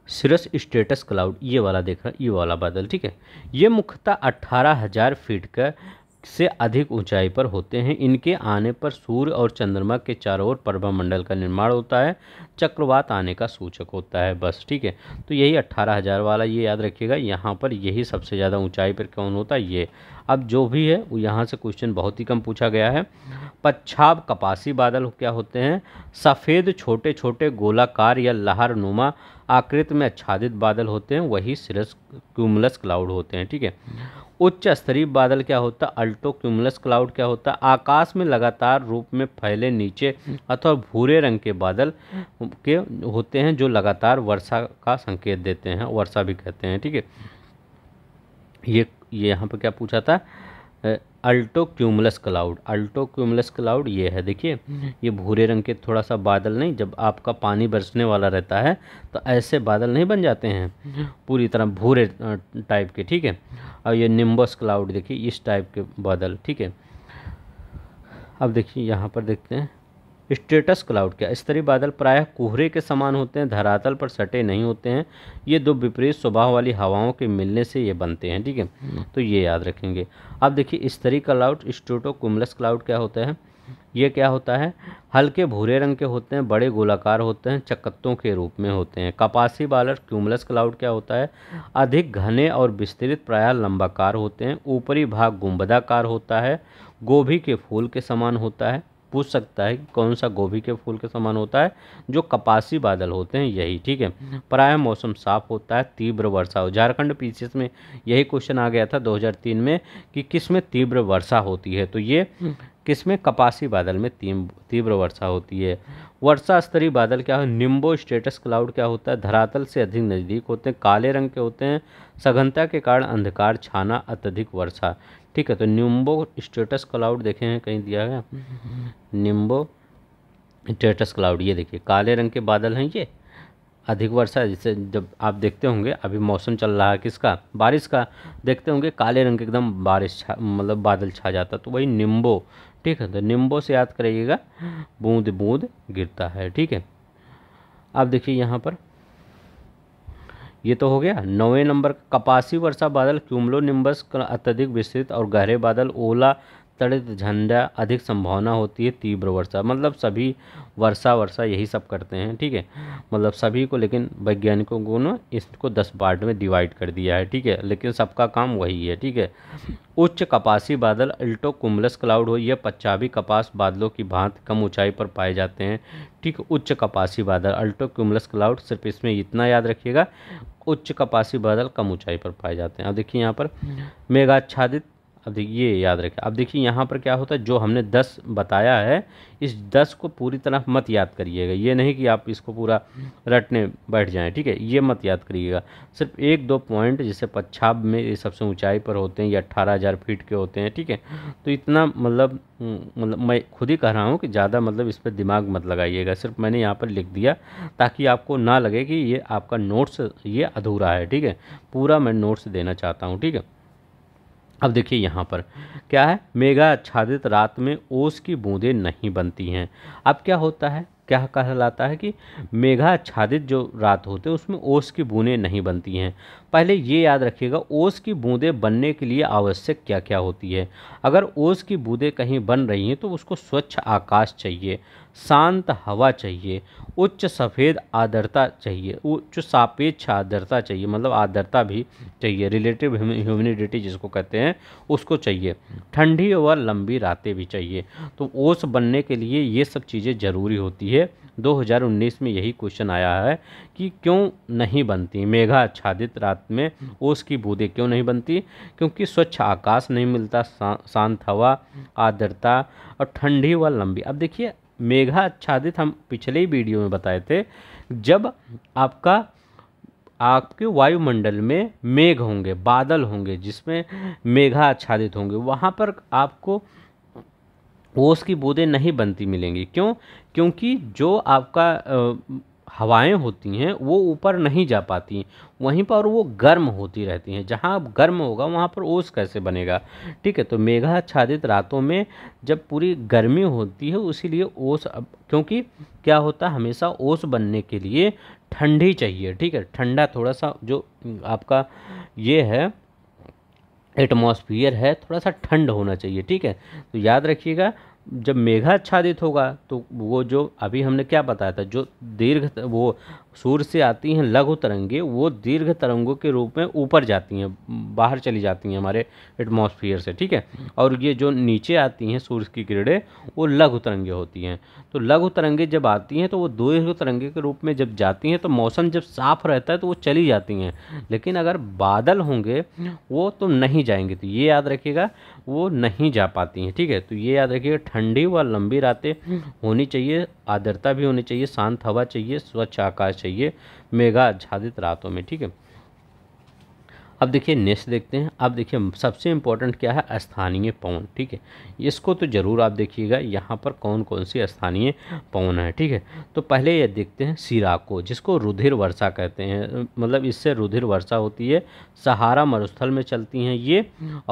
सिरस स्टेटस क्लाउड ये वाला देख रहा ये वाला बादल ठीक है ये मुख्यतः अट्ठारह हज़ार फीट का से अधिक ऊंचाई पर होते हैं इनके आने पर सूर्य और चंद्रमा के चारों ओर मंडल का निर्माण होता है चक्रवात आने का सूचक होता है बस ठीक है तो यही अट्ठारह हज़ार वाला ये याद रखिएगा यहाँ पर यही सबसे ज़्यादा ऊंचाई पर कौन होता है ये अब जो भी है वो यहाँ से क्वेश्चन बहुत ही कम पूछा गया है पच्छाब कपासी बादल क्या होते हैं सफ़ेद छोटे छोटे गोलाकार या लहर नुमा आकृत में आच्छादित बादल होते हैं वही सिरस क्यूमलस क्लाउड होते हैं ठीक है उच्च स्तरीय बादल क्या होता है अल्टो क्यूमलस क्लाउड क्या होता है आकाश में लगातार रूप में फैले नीचे अथवा भूरे रंग के बादल के होते हैं जो लगातार वर्षा का संकेत देते हैं वर्षा भी कहते हैं ठीक है ये ये यहाँ पर क्या पूछा था alto cumulus cloud alto cumulus cloud ये है देखिए ये भूरे रंग के थोड़ा सा बादल नहीं जब आपका पानी बरसने वाला रहता है तो ऐसे बादल नहीं बन जाते हैं पूरी तरह भूरे टाइप के ठीक है और ये निम्बस क्लाउड देखिए इस टाइप के बादल ठीक है अब देखिए यहाँ पर देखते हैं स्टेटस क्लाउड क्या स्तरीय बादल प्रायः कोहरे के समान होते हैं धरातल पर सटे नहीं होते हैं ये दो विपरीत स्वभाव वाली हवाओं के मिलने से ये बनते हैं ठीक है तो ये याद रखेंगे अब देखिए स्तरीय क्लाउड स्टोटो कुमलस क्लाउड क्या होता है ये क्या होता है हल्के भूरे रंग के होते हैं बड़े गोलाकार होते हैं चकत्तों के रूप में होते हैं कपासी बालर क्यूमलस क्लाउड क्या होता है अधिक घने और विस्तृत प्राय लंबाकार होते हैं ऊपरी भाग गुम्बदाकार होता है गोभी के फूल के समान होता है पूछ सकता है कि कौन सा गोभी के फूल के समान होता है जो कपासी बादल होते हैं यही ठीक है प्राय मौसम साफ होता है तीव्र वर्षा हो झारखंड पीसीएस में यही क्वेश्चन आ गया था 2003 में कि किस में तीव्र वर्षा होती है तो ये किस में कपासी बादल में तीव्र वर्षा होती है वर्षा स्तरीय बादल क्या है निम्बो स्टेटस क्लाउड क्या होता है धरातल से अधिक नज़दीक होते हैं काले रंग के होते हैं सघनता के कारण अंधकार छाना अत्यधिक वर्षा ठीक है तो निम्बो स्टेटस क्लाउड देखे हैं कहीं दिया गया निम्बो स्टेटस क्लाउड ये देखिए काले रंग के बादल हैं ये अधिक वर्षा जिसे जब आप देखते होंगे अभी मौसम चल रहा है किसका बारिश का देखते होंगे काले रंग के एकदम बारिश छा मतलब बादल छा जाता तो वही निम्बो ठीक है तो निम्बो से याद करिएगा बूंद बूंद गिरता है ठीक है आप देखिए यहाँ पर ये तो हो गया नौवें नंबर कपासी वर्षा बादल क्यूमलो निम्बस अत्यधिक विस्तृत और गहरे बादल ओला तड़ित झंडा अधिक संभावना होती है तीव्र वर्षा मतलब सभी वर्षा वर्षा यही सब करते हैं ठीक है मतलब सभी को लेकिन वैज्ञानिकों को ना इसको दस पार्ट में डिवाइड कर दिया है ठीक है लेकिन सबका काम वही है ठीक है उच्च कपासी बादल अल्टो कुम्बलस क्लाउड हो यह पच्चावी कपास बादलों की भांत कम ऊंचाई पर पाए जाते हैं ठीक उच्च कपासी बादल अल्टो कुमलस क्लाउड सिर्फ इसमें इतना याद रखिएगा उच्च कपासी बादल कम ऊंचाई पर पाए जाते हैं अब देखिए यहाँ पर मेघाच्छादित अब देखिए ये याद रखें अब देखिए यहाँ पर क्या होता है जो हमने दस बताया है इस दस को पूरी तरह मत याद करिएगा ये नहीं कि आप इसको पूरा रटने बैठ जाएं ठीक है ये मत याद करिएगा सिर्फ एक दो पॉइंट जैसे पच्छाब में ये सबसे ऊंचाई पर होते हैं या अट्ठारह हज़ार फीट के होते हैं ठीक है तो इतना मतलब मतलब मैं खुद ही कह रहा हूँ कि ज़्यादा मतलब इस पर दिमाग मत लगाइएगा सिर्फ मैंने यहाँ पर लिख दिया ताकि आपको ना लगे कि ये आपका नोट्स ये अधूरा है ठीक है पूरा मैं नोट्स देना चाहता हूँ ठीक है अब देखिए यहाँ पर क्या है मेघा आच्छादित रात में ओस की बूंदें नहीं बनती हैं अब क्या होता है क्या कहलाता है कि मेघा आच्छादित जो रात होते हैं उसमें ओस की बूंदें नहीं बनती हैं पहले ये याद रखिएगा ओस की बूंदें बनने के लिए आवश्यक क्या क्या होती है अगर ओस की बूंदें कहीं बन रही हैं तो उसको स्वच्छ आकाश चाहिए शांत हवा चाहिए उच्च सफ़ेद आर्द्रता चाहिए उच्च सापेक्ष आर्द्रता चाहिए मतलब आर्द्रता भी चाहिए रिलेटिव ह्यूमिडिटी जिसको कहते हैं उसको चाहिए ठंडी और लंबी रातें भी चाहिए तो ओस बनने के लिए ये सब चीज़ें ज़रूरी होती है 2019 में यही क्वेश्चन आया है कि क्यों नहीं बनती मेघा आच्छादित रात रात में ओस की बूंदें क्यों नहीं बनती क्योंकि स्वच्छ आकाश नहीं मिलता शांत हवा आर्द्रता और ठंडी व लंबी अब देखिए मेघा आच्छादित हम पिछले ही वीडियो में बताए थे जब आपका आपके वायुमंडल में मेघ होंगे बादल होंगे जिसमें मेघा आच्छादित होंगे वहाँ पर आपको ओस की बूंदें नहीं बनती मिलेंगी क्यों क्योंकि जो आपका हवाएं होती हैं वो ऊपर नहीं जा पाती वहीं पर वो गर्म होती रहती हैं जहाँ गर्म होगा वहाँ पर ओस कैसे बनेगा ठीक है तो मेघाच्छादित रातों में जब पूरी गर्मी होती है उसीलिए ओस अब क्योंकि क्या होता है हमेशा ओस बनने के लिए ठंडी चाहिए ठीक है ठंडा थोड़ा सा जो आपका ये है एटमोसफियर है थोड़ा सा ठंड होना चाहिए ठीक है तो याद रखिएगा जब मेघा आच्छादित होगा तो वो जो अभी हमने क्या बताया था जो दीर्घ वो सूर्य से आती हैं लघु तरंगे वो दीर्घ तरंगों के रूप में ऊपर जाती हैं बाहर चली जाती हैं हमारे एटमॉस्फेयर से ठीक है और ये जो नीचे आती हैं सूर्य की किरणें वो लघु तरंगे होती हैं तो लघु तरंगे जब आती हैं तो वो दीर्घ तरंगे के रूप में जब जाती हैं तो मौसम जब साफ रहता है तो वो चली जाती हैं लेकिन अगर बादल होंगे वो तो नहीं जाएंगे तो ये याद रखिएगा वो नहीं जा पाती हैं ठीक है तो ये याद रखिएगा ठंडी व लंबी रातें होनी चाहिए आर्द्रता भी होनी चाहिए शांत हवा चाहिए स्वच्छ आकाश चाहिए आच्छादित रातों में ठीक है अब देखिए नेक्स्ट देखते हैं अब देखिए सबसे इम्पोर्टेंट क्या है स्थानीय पवन ठीक है इसको तो ज़रूर आप देखिएगा यहाँ पर कौन कौन सी स्थानीय पवन है ठीक है तो पहले ये देखते हैं सिराको जिसको रुधिर वर्षा कहते हैं मतलब इससे रुधिर वर्षा होती है सहारा मरुस्थल में चलती हैं ये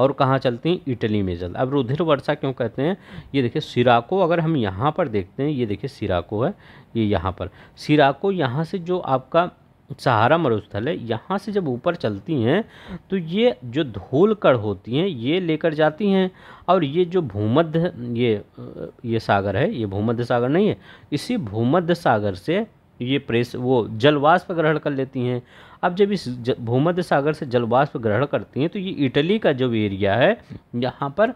और कहाँ चलती हैं इटली में चलती अब रुधिर वर्षा क्यों कहते हैं ये देखिए सिराको अगर हम यहाँ पर देखते हैं ये देखिए सिराको है ये यहाँ पर सिराको यहाँ से जो आपका सहारा मरुस्थल है यहाँ से जब ऊपर चलती हैं तो ये जो धोलकड़ होती हैं ये लेकर जाती हैं और ये जो भूमध्य ये ये सागर है ये भूमध्य सागर नहीं है इसी भूमध्य सागर से ये प्रेस वो जलवाष्प ग्रहण कर लेती हैं अब जब इस भूमध्य सागर से जलवाष्प ग्रहण करती हैं तो ये इटली का जो एरिया है यहाँ पर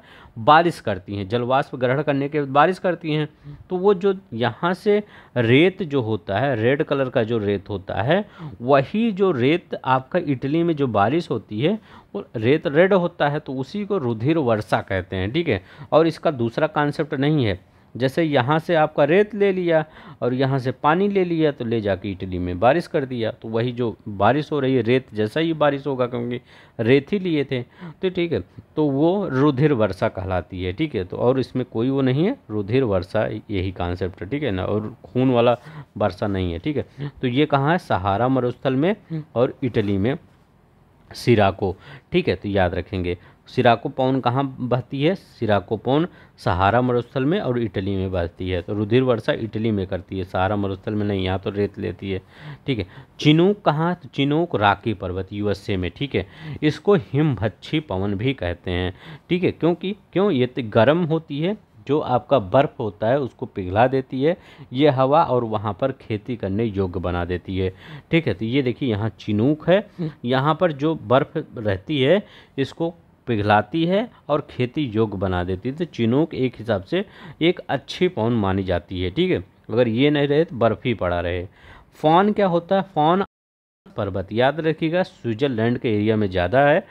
बारिश करती हैं जलवाष्प ग्रहण करने के बाद बारिश करती हैं तो वो जो यहाँ से रेत जो होता है रेड कलर का जो रेत होता है वही जो रेत आपका इटली में जो बारिश होती है वो रेत रेड होता है तो उसी को रुधिर वर्षा कहते हैं ठीक है और इसका दूसरा कॉन्सेप्ट नहीं है जैसे यहाँ से आपका रेत ले लिया और यहाँ से पानी ले लिया तो ले जाके इटली में बारिश कर दिया तो वही जो बारिश हो रही है रेत जैसा ही बारिश होगा क्योंकि रेत ही लिए थे तो ठीक है तो वो रुधिर वर्षा कहलाती है ठीक है तो और इसमें कोई वो नहीं है रुधिर वर्षा यही कॉन्सेप्ट है ठीक है ना और खून वाला वर्षा नहीं है ठीक है तो ये कहाँ है सहारा मरुस्थल में और इटली में सिराको ठीक है तो याद रखेंगे सिराको पौन कहाँ बहती है सिराको पौन सहारा मरुस्थल में और इटली में बहती है तो रुधिर वर्षा इटली में करती है सहारा मरुस्थल में नहीं यहाँ तो रेत लेती है ठीक है चिनूक कहाँ चिनूक राकी पर्वत यूएसए में ठीक है इसको हिमभच्छी पवन भी कहते हैं ठीक है क्योंकि क्यों ये तो गर्म होती है जो आपका बर्फ़ होता है उसको पिघला देती है ये हवा और वहाँ पर खेती करने योग्य बना देती है ठीक है तो ये देखिए यहाँ चिनूक है यहाँ पर जो बर्फ़ रहती है इसको पिघलाती है और खेती योग्य बना देती है तो चिनूक एक हिसाब से एक अच्छी पौन मानी जाती है ठीक है अगर ये नहीं रहे तो बर्फ ही पड़ा रहे फॉन क्या होता है फॉन पर्वत याद रखिएगा स्विट्ज़रलैंड के एरिया में ज़्यादा है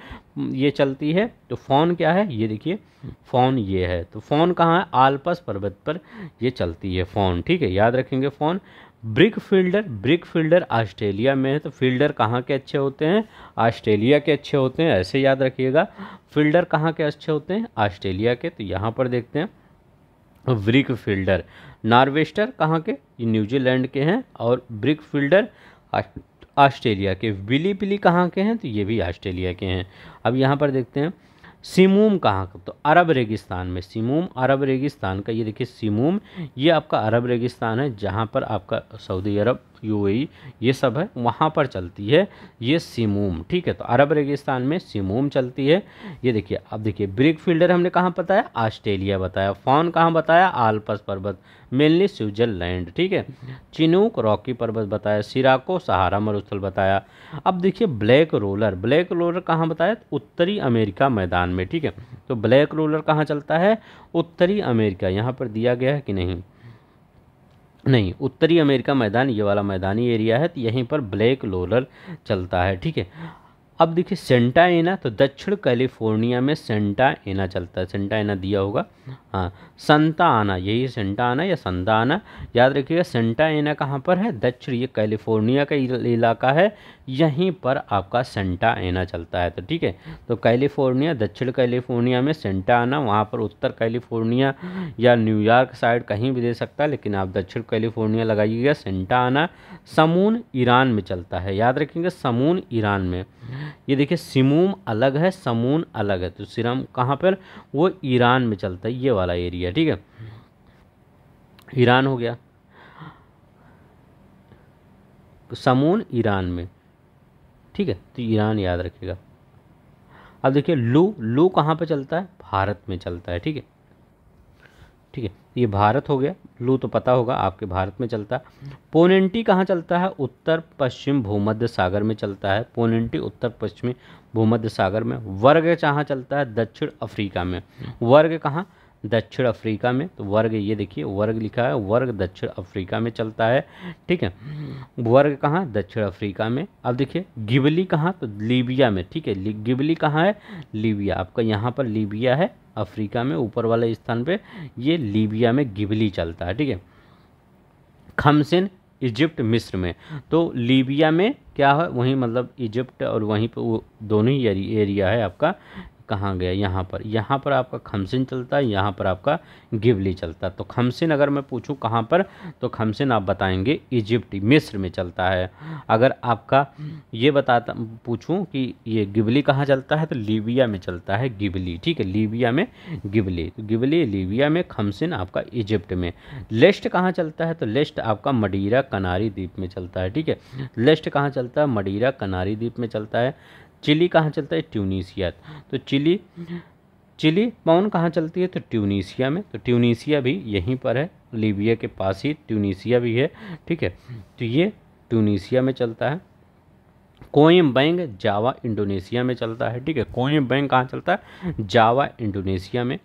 ये चलती है तो फ़ोन क्या है ये देखिए फ़ोन ये है तो फ़ोन कहाँ है आलपस पर्वत पर ये चलती है फ़ोन ठीक है याद रखेंगे foehn brickfielder brickfielder Australia में है तो फील्डर कहाँ के अच्छे होते हैं ऑस्ट्रेलिया के अच्छे होते हैं ऐसे याद रखिएगा फील्डर कहाँ के अच्छे होते हैं ऑस्ट्रेलिया के तो यहाँ पर देखते हैं ब्रिक फील्डर नार्वेस्टर कहाँ के न्यूजीलैंड के हैं और ब्रिक फील्डर ऑस्ट्रेलिया के बिली बिली कहाँ के हैं तो ये भी ऑस्ट्रेलिया के हैं अब यहाँ पर देखते हैं सीमूम कहाँ का तो अरब रेगिस्तान में सीमूम अरब रेगिस्तान का ये देखिए सीमूम ये आपका अरब रेगिस्तान है जहाँ पर आपका सऊदी अरब यूएई e, ये सब है वहाँ पर चलती है ये सीमूम ठीक है तो अरब रेगिस्तान में सीमूम चलती है ये देखिए अब देखिए ब्रिक फील्डर हमने कहाँ बताया ऑस्ट्रेलिया बताया फॉन कहाँ बताया आल्पस पर्वत मेनली स्विट्जरलैंड ठीक है चिनूक रॉकी पर्वत बताया सिराको सहारा मरुस्थल बताया अब देखिए ब्लैक रोलर ब्लैक रोलर कहाँ बताया उत्तरी अमेरिका मैदान में ठीक है तो ब्लैक रोलर कहाँ चलता है उत्तरी अमेरिका यहाँ पर दिया गया है कि नहीं नहीं उत्तरी अमेरिका मैदान ये वाला मैदानी एरिया है तो यहीं पर ब्लैक लोलर चलता है ठीक है अब देखिए सेंटा एना तो दक्षिण कैलिफोर्निया में सेंटा एना चलता है सेंटा एना दिया होगा हाँ संता आना यही सेंटा आना या संता आना याद रखिएगा सेंटा एना कहाँ पर है दक्षिण ये कैलिफोर्निया का इलाका है यहीं पर आपका सेंटा आना चलता है तो ठीक है तो कैलिफोर्निया दक्षिण कैलिफोर्निया में सेंटा आना वहाँ पर उत्तर कैलिफोर्निया या न्यूयॉर्क साइड कहीं भी दे सकता है लेकिन आप दक्षिण कैलिफोर्निया लगाइएगा सेंटा आना समून ईरान में चलता है याद रखेंगे समून ईरान में ये देखिए सिमूम अलग है समून अलग है तो सिरम कहाँ पर वो ईरान में चलता है ये वाला एरिया ठीक है ईरान हो गया समून ईरान में ठीक है तो ईरान याद रखेगा अब देखिए लो लो कहाँ पे चलता है भारत में चलता है ठीक है ठीक है ये भारत हो गया लो तो पता होगा आपके भारत में चलता है पोनेंटी कहाँ चलता है उत्तर पश्चिम भूमध्य सागर में चलता है पोनेंटी उत्तर पश्चिमी भूमध्य सागर में वर्ग कहाँ चलता है दक्षिण अफ्रीका में वर्ग कहाँ दक्षिण अफ्रीका में तो वर्ग ये देखिए वर्ग लिखा है वर्ग दक्षिण अफ्रीका में चलता है ठीक है वर्ग कहाँ दक्षिण अफ्रीका में अब देखिए गिबली कहाँ तो लीबिया में ठीक है गिबली कहाँ है लीबिया आपका यहाँ पर लीबिया है अफ्रीका में ऊपर वाले स्थान पे ये लीबिया में गिबली चलता है ठीक है खमसिन इजिप्ट मिस्र में तो लीबिया में क्या है वहीं मतलब इजिप्ट और वहीं पर वो दोनों ही एरिया है आपका कहाँ गया यहाँ पर यहाँ पर आपका खमसिन चलता है यहाँ पर आपका गिबली चलता है तो खमसिन अगर मैं पूछूँ कहाँ पर तो खमसिन आप बताएंगे इजिप्ट मिस्र में चलता है अगर आपका ये बताता पूछूँ कि ये गिबली कहाँ चलता है तो लीबिया में चलता है गिबली ठीक है लीबिया में गिबली तो गिबली लीबिया में खमसिन आपका इजिप्ट में लेस्ट कहाँ चलता है तो लेस्ट आपका मडीरा कनारी द्वीप में चलता है ठीक है लेस्ट कहाँ चलता है मडीरा कनारी द्वीप में चलता है चिली कहाँ चलता है ट्यूनीसिया तो चिली चिली पाउन कहाँ चलती है तो ट्यूनीसिया में तो ट्यूनीसिया भी यहीं पर है लीबिया के पास ही ट्यूनीसिया भी है ठीक है तो ये ट्यूनीसिया में चलता है कोइम बैंक जावा इंडोनेशिया में चलता है ठीक है कोइम बैंक कहाँ चलता है जावा इंडोनेशिया में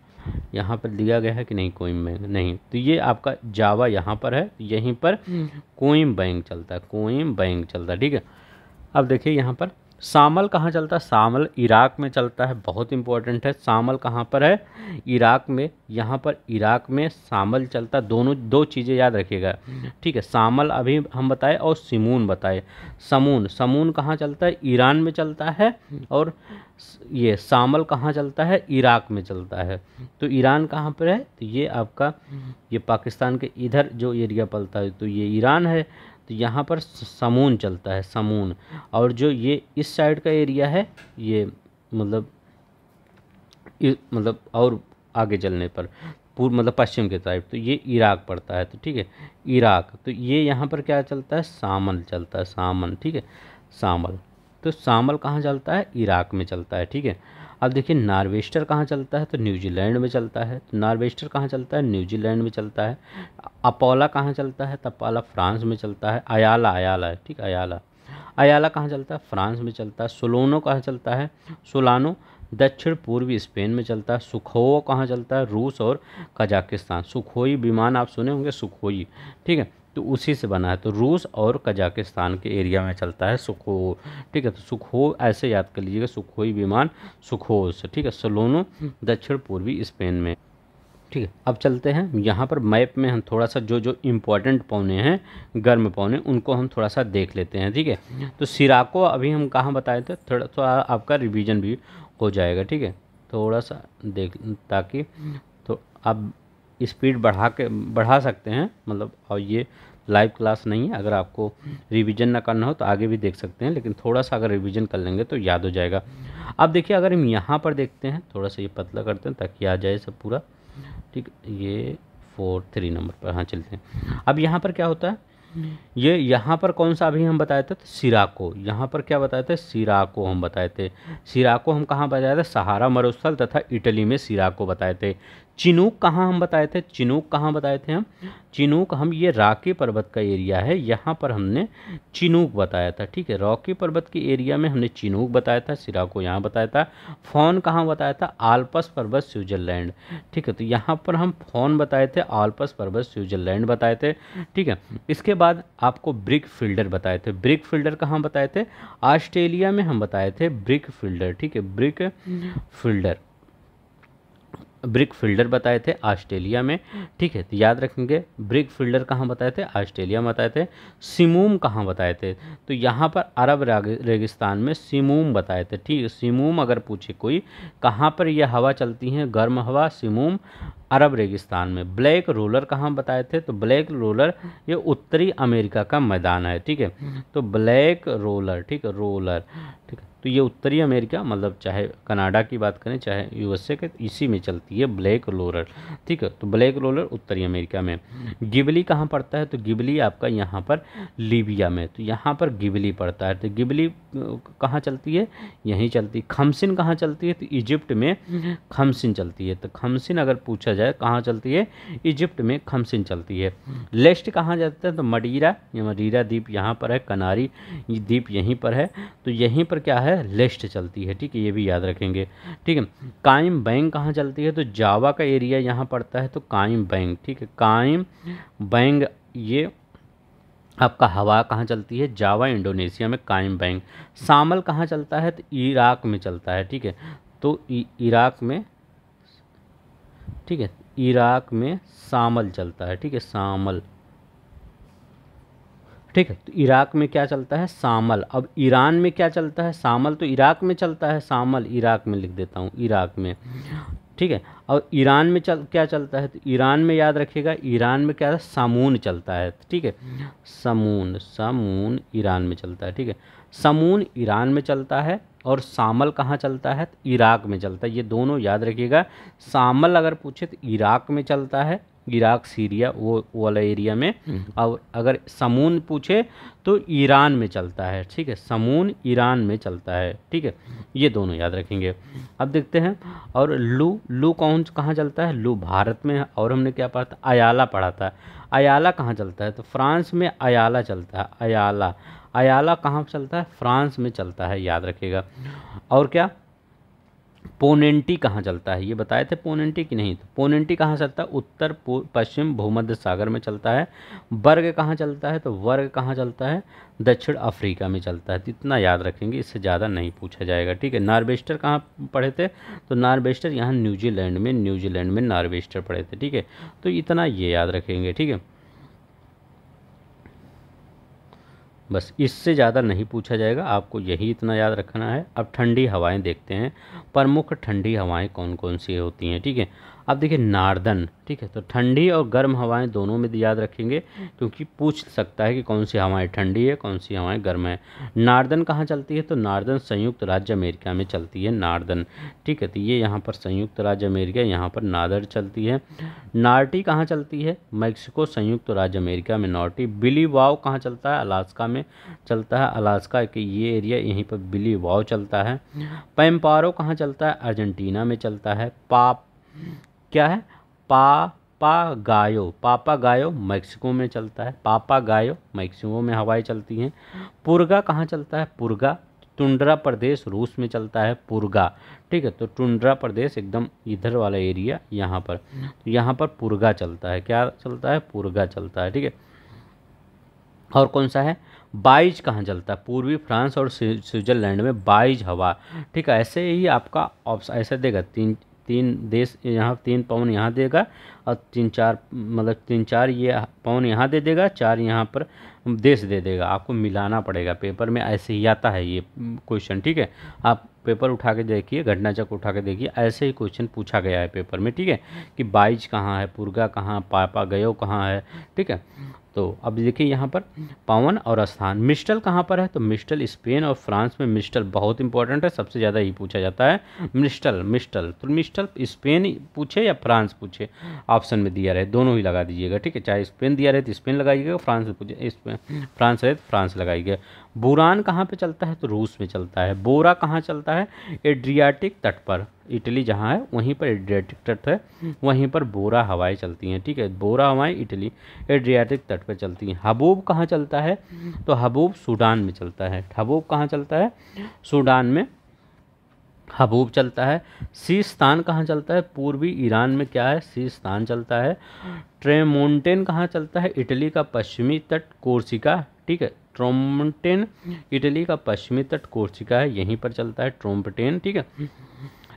यहाँ पर दिया गया है कि नहीं कोइम बैंक नहीं तो ये आपका जावा यहाँ पर है यहीं पर हम्म। कोइम बैंक चलता है कोइम बैंक चलता है ठीक है अब देखिए यहाँ पर सामल कहाँ चलता है सामल इराक में चलता है बहुत इंपॉर्टेंट है सामल कहाँ पर है इराक में यहाँ पर इराक में सामल चलता दोनों दो चीज़ें याद रखिएगा ठीक है सामल अभी हम बताएं और सिमून बताए समून समून कहाँ चलता है ईरान में चलता है और ये सामल कहाँ चलता है इराक में चलता है तो ईरान कहाँ पर है तो ये आपका ये पाकिस्तान के इधर जो एरिया पलता है तो ये ईरान है तो यहाँ पर समून चलता है समून और जो ये इस साइड का एरिया है ये मतलब मतलब और आगे चलने पर पूर्व मतलब पश्चिम के साइड तो ये इराक पड़ता है तो ठीक है इराक तो ये यहाँ पर क्या चलता है सामल चलता है सामन ठीक है सामल तो सामल कहाँ चलता है इराक में चलता है ठीक है अब देखिए नार्वेस्टर कहाँ चलता है तो न्यूजीलैंड में चलता है तो नार्वेस्टर कहाँ चलता है न्यूजीलैंड में चलता है अपोला कहाँ चलता है तो अपोला फ्रांस में चलता है अयाला अयाला है ठीक अयाला अयाला कहाँ चलता है फ्रांस में चलता है सोलोनो कहाँ चलता है सोलानो दक्षिण पूर्वी स्पेन में चलता है सुखोवो कहाँ चलता है रूस और कजाकिस्तान सुखोई विमान आप सुने होंगे सुखोई ठीक है तो उसी से बना है तो रूस और कजाकिस्तान के एरिया में चलता है सुखो ठीक है तो सुखो ऐसे याद कर लीजिएगा सुखोई विमान सुखोस ठीक है सलोनो दक्षिण पूर्वी स्पेन में ठीक है अब चलते हैं यहाँ पर मैप में हम थोड़ा सा जो जो इम्पोर्टेंट पौने हैं गर्म पौने उनको हम थोड़ा सा देख लेते हैं ठीक है तो सिराको अभी हम कहाँ बताए थे थोड़ा सा आपका रिवीजन भी हो जाएगा ठीक है थोड़ा सा देख ताकि तो आप स्पीड बढ़ा के बढ़ा सकते हैं मतलब और ये लाइव क्लास नहीं है अगर आपको रिवीजन ना करना हो तो आगे भी देख सकते हैं लेकिन थोड़ा सा अगर रिवीजन कर लेंगे तो याद हो जाएगा अब देखिए अगर हम यहाँ पर देखते हैं थोड़ा सा ये पतला करते हैं ताकि आ जाए सब पूरा ठीक ये फोर थ्री नंबर पर हाँ चलते हैं अब यहाँ पर क्या होता है ये यहाँ पर कौन सा अभी हम बताए थे तो सिराको यहाँ पर क्या बताए थे सिराको हम बताए थे सिराको हम कहाँ बताए थे सहारा मरुस्थल तथा इटली में सिराको बताए थे चिनूक कहाँ हम बताए थे चिनूक कहाँ बताए थे हम चिनूक हम ये राके पर्वत का एरिया है यहाँ पर हमने चिनूक बताया था ठीक है रॉकी पर्वत के एरिया में हमने चिनूक बताया था सिरा को यहाँ बताया था फोन कहाँ बताया था आल्पस पर्वत स्विट्ज़रलैंड ठीक है तो यहाँ पर हम फोन बताए थे आल्पस पर्वत स्विट्ज़रलैंड बताए थे ठीक है इसके बाद आपको ब्रिक फील्डर बताए थे ब्रिक फील्डर कहाँ बताए थे ऑस्ट्रेलिया में हम बताए थे ब्रिक फील्डर ठीक है ब्रिक फील्डर ब्रिक फील्डर बताए थे ऑस्ट्रेलिया में ठीक है तो याद रखेंगे ब्रिक फील्डर कहाँ बताए थे ऑस्ट्रेलिया में बताए थे सिमूम कहाँ बताए थे तो यहाँ पर अरब रेगिस्तान में सिमूम बताए थे ठीक है सिमूम अगर पूछे कोई कहाँ पर यह हवा चलती है गर्म हवा सिमूम अरब रेगिस्तान में ब्लैक रोलर कहाँ बताए थे तो ब्लैक रोलर ये उत्तरी अमेरिका का मैदान है ठीक है तो ब्लैक रोलर ठीक है रोलर ठीक है तो ये उत्तरी अमेरिका मतलब चाहे कनाडा की बात करें चाहे यूएसए के इसी में चलती है ब्लैक रोलर ठीक है तो ब्लैक रोलर उत्तरी अमेरिका में गिबली कहाँ पड़ता है तो गिबली आपका यहाँ पर लीबिया में तो यहाँ पर गिबली पड़ता है तो गिबली कहाँ चलती है यहीं चलती है खमसिन कहाँ चलती है तो इजिप्ट में खमसिन चलती है तो खमसिन अगर पूछा जाए कहाँ चलती है इजिप्ट में खमसिन चलती है लेस्ट कहाँ जाते हैं तो मडीरा ये मडीरा द्वीप यहाँ पर है कनारी द्वीप यहीं पर है तो यहीं पर क्या है लेस्ट चलती है ठीक है ये भी याद रखेंगे ठीक है कायम बैंक कहाँ चलती है तो जावा का एरिया यहाँ पड़ता है तो कायम बैंक ठीक है कायम बैंक ये आपका हवा कहाँ चलती है जावा इंडोनेशिया में कायम बैंक सामल कहाँ चलता है तो इराक में चलता है ठीक है तो इराक में ठीक है इराक में सामल चलता है ठीक है सामल ठीक है तो इराक में क्या चलता है सामल अब ईरान में क्या चलता है सामल तो इराक में चलता है सामल इराक में लिख देता हूँ इराक में ठीक है और ईरान में चल क्या चलता है तो ईरान में याद रखिएगा ईरान में क्या है सामून चलता है ठीक है समून समून ईरान में चलता है ठीक है समून ईरान में चलता है और सामल कहाँ चलता है तो इराक में चलता है ये दोनों याद रखिएगा सामल अगर पूछे तो इराक में चलता है इराक सीरिया वो वाला एरिया में हम्म। और अगर समून पूछे तो ईरान में चलता है ठीक है समून ईरान में चलता है ठीक है ये दोनों याद रखेंगे अब देखते हैं और लू लू कौन कहाँ चलता है लू भारत में और हमने क्या पढ़ा था अयाला पढ़ा था अयाला कहाँ चलता है तो फ्रांस में अयाला चलता है अयाला अयाला कहाँ चलता है फ्रांस में चलता है याद रखिएगा और क्या पोनेंटी कहाँ चलता है ये बताए थे पोनेंटी की नहीं तो पोनेंटी कहाँ चलता है उत्तर पश्चिम भूमध्य सागर में चलता है वर्ग कहाँ चलता है तो वर्ग कहाँ चलता है दक्षिण अफ्रीका में चलता है तो इतना याद रखेंगे इससे ज़्यादा नहीं पूछा जाएगा ठीक है नार्वेस्टर कहाँ पढ़े थे तो नार्वेस्टर यहाँ न्यूजीलैंड में न्यूजीलैंड में नार्वेस्टर पढ़े थे ठीक है तो इतना ये याद रखेंगे ठीक है बस इससे ज़्यादा नहीं पूछा जाएगा आपको यही इतना याद रखना है अब ठंडी हवाएं देखते हैं प्रमुख ठंडी हवाएं कौन कौन सी होती हैं ठीक है अब देखिए नार्दन ठीक है तो ठंडी और गर्म हवाएं दोनों में याद रखेंगे क्योंकि पूछ सकता है कि कौन सी हवाएं ठंडी है कौन सी हवाएं गर्म है नार्दन कहाँ चलती है तो नार्दन संयुक्त राज्य अमेरिका में चलती है नार्दन ठीक है तो ये यहाँ पर संयुक्त राज्य अमेरिका यहाँ पर नादर चलती है नार्टी कहाँ चलती है मैक्सिको संयुक्त राज्य अमेरिका में नार्टी बिली वाव कहाँ चलता है अलास्का में चलता है अलास्का के ये एरिया यहीं पर बिली वाव चलता है पेम्पारो कहाँ चलता है अर्जेंटीना में चलता है पाप क्या है पापा गायो पापा गायो मैक्सिको में चलता है पापा गायो मैक्सिको में हवाएं चलती हैं पुरगा कहाँ चलता है पुरगा टुंड्रा प्रदेश रूस में चलता है पुरगा ठीक है तो टुंड्रा प्रदेश एकदम इधर वाला एरिया यहाँ पर यहाँ पर पुरगा चलता है क्या चलता है पुरगा चलता है ठीक है और कौन सा है बाइज कहाँ चलता है पूर्वी फ्रांस और स्विट्जरलैंड में बाइज हवा ठीक है ऐसे ही आपका ऑप्शन ऐसे देगा तीन तीन देश यहाँ तीन पवन यहाँ देगा और तीन चार मतलब तीन चार ये पवन यहाँ दे देगा चार यहाँ पर देश दे देगा आपको मिलाना पड़ेगा पेपर में ऐसे ही आता है ये क्वेश्चन ठीक है आप पेपर उठा के देखिए घटना चक्र उठा के देखिए ऐसे ही क्वेश्चन पूछा गया है पेपर में ठीक है कि बाइज कहाँ है पुर्गा कहाँ पापा गयो कहाँ है ठीक है तो अब देखिए यहाँ पर पवन और स्थान मिस्टल कहाँ पर है तो मिस्टल स्पेन और फ्रांस में मिस्टल बहुत इंपॉर्टेंट है सबसे ज़्यादा ये पूछा जाता है मिस्टल मिस्टल तो मिस्टल स्पेन पूछे या फ्रांस पूछे ऑप्शन में दिया रहे दोनों ही लगा दीजिएगा ठीक है चाहे स्पेन दिया रहे तो स्पेन लगाइएगा फ्रांस पूछे फ्रांस रहे तो फ्रांस लगाइएगा बुरान कहाँ पर चलता है तो रूस में चलता है बोरा कहाँ चलता है एड्रियाटिक तट पर इटली जहाँ है वहीं पर एड्रियाटिक तट है वहीं पर बोरा हवाएं चलती हैं ठीक है बोरा हवाएं इटली एड्रियाटिक तट पर चलती हैं हबूब कहाँ चलता है तो हबूब सूडान में चलता है हबूब कहाँ चलता है सूडान में हबूब चलता है सीस्तान कहाँ चलता है पूर्वी ईरान में क्या है सीस्तान चलता है ट्रेमोंटेन कहाँ चलता है इटली का पश्चिमी तट कोर्सिका ठीक है ट्रोमटेन इटली का पश्चिमी तट कोर्सिका है यहीं पर चलता है ट्रोमटेन ठीक है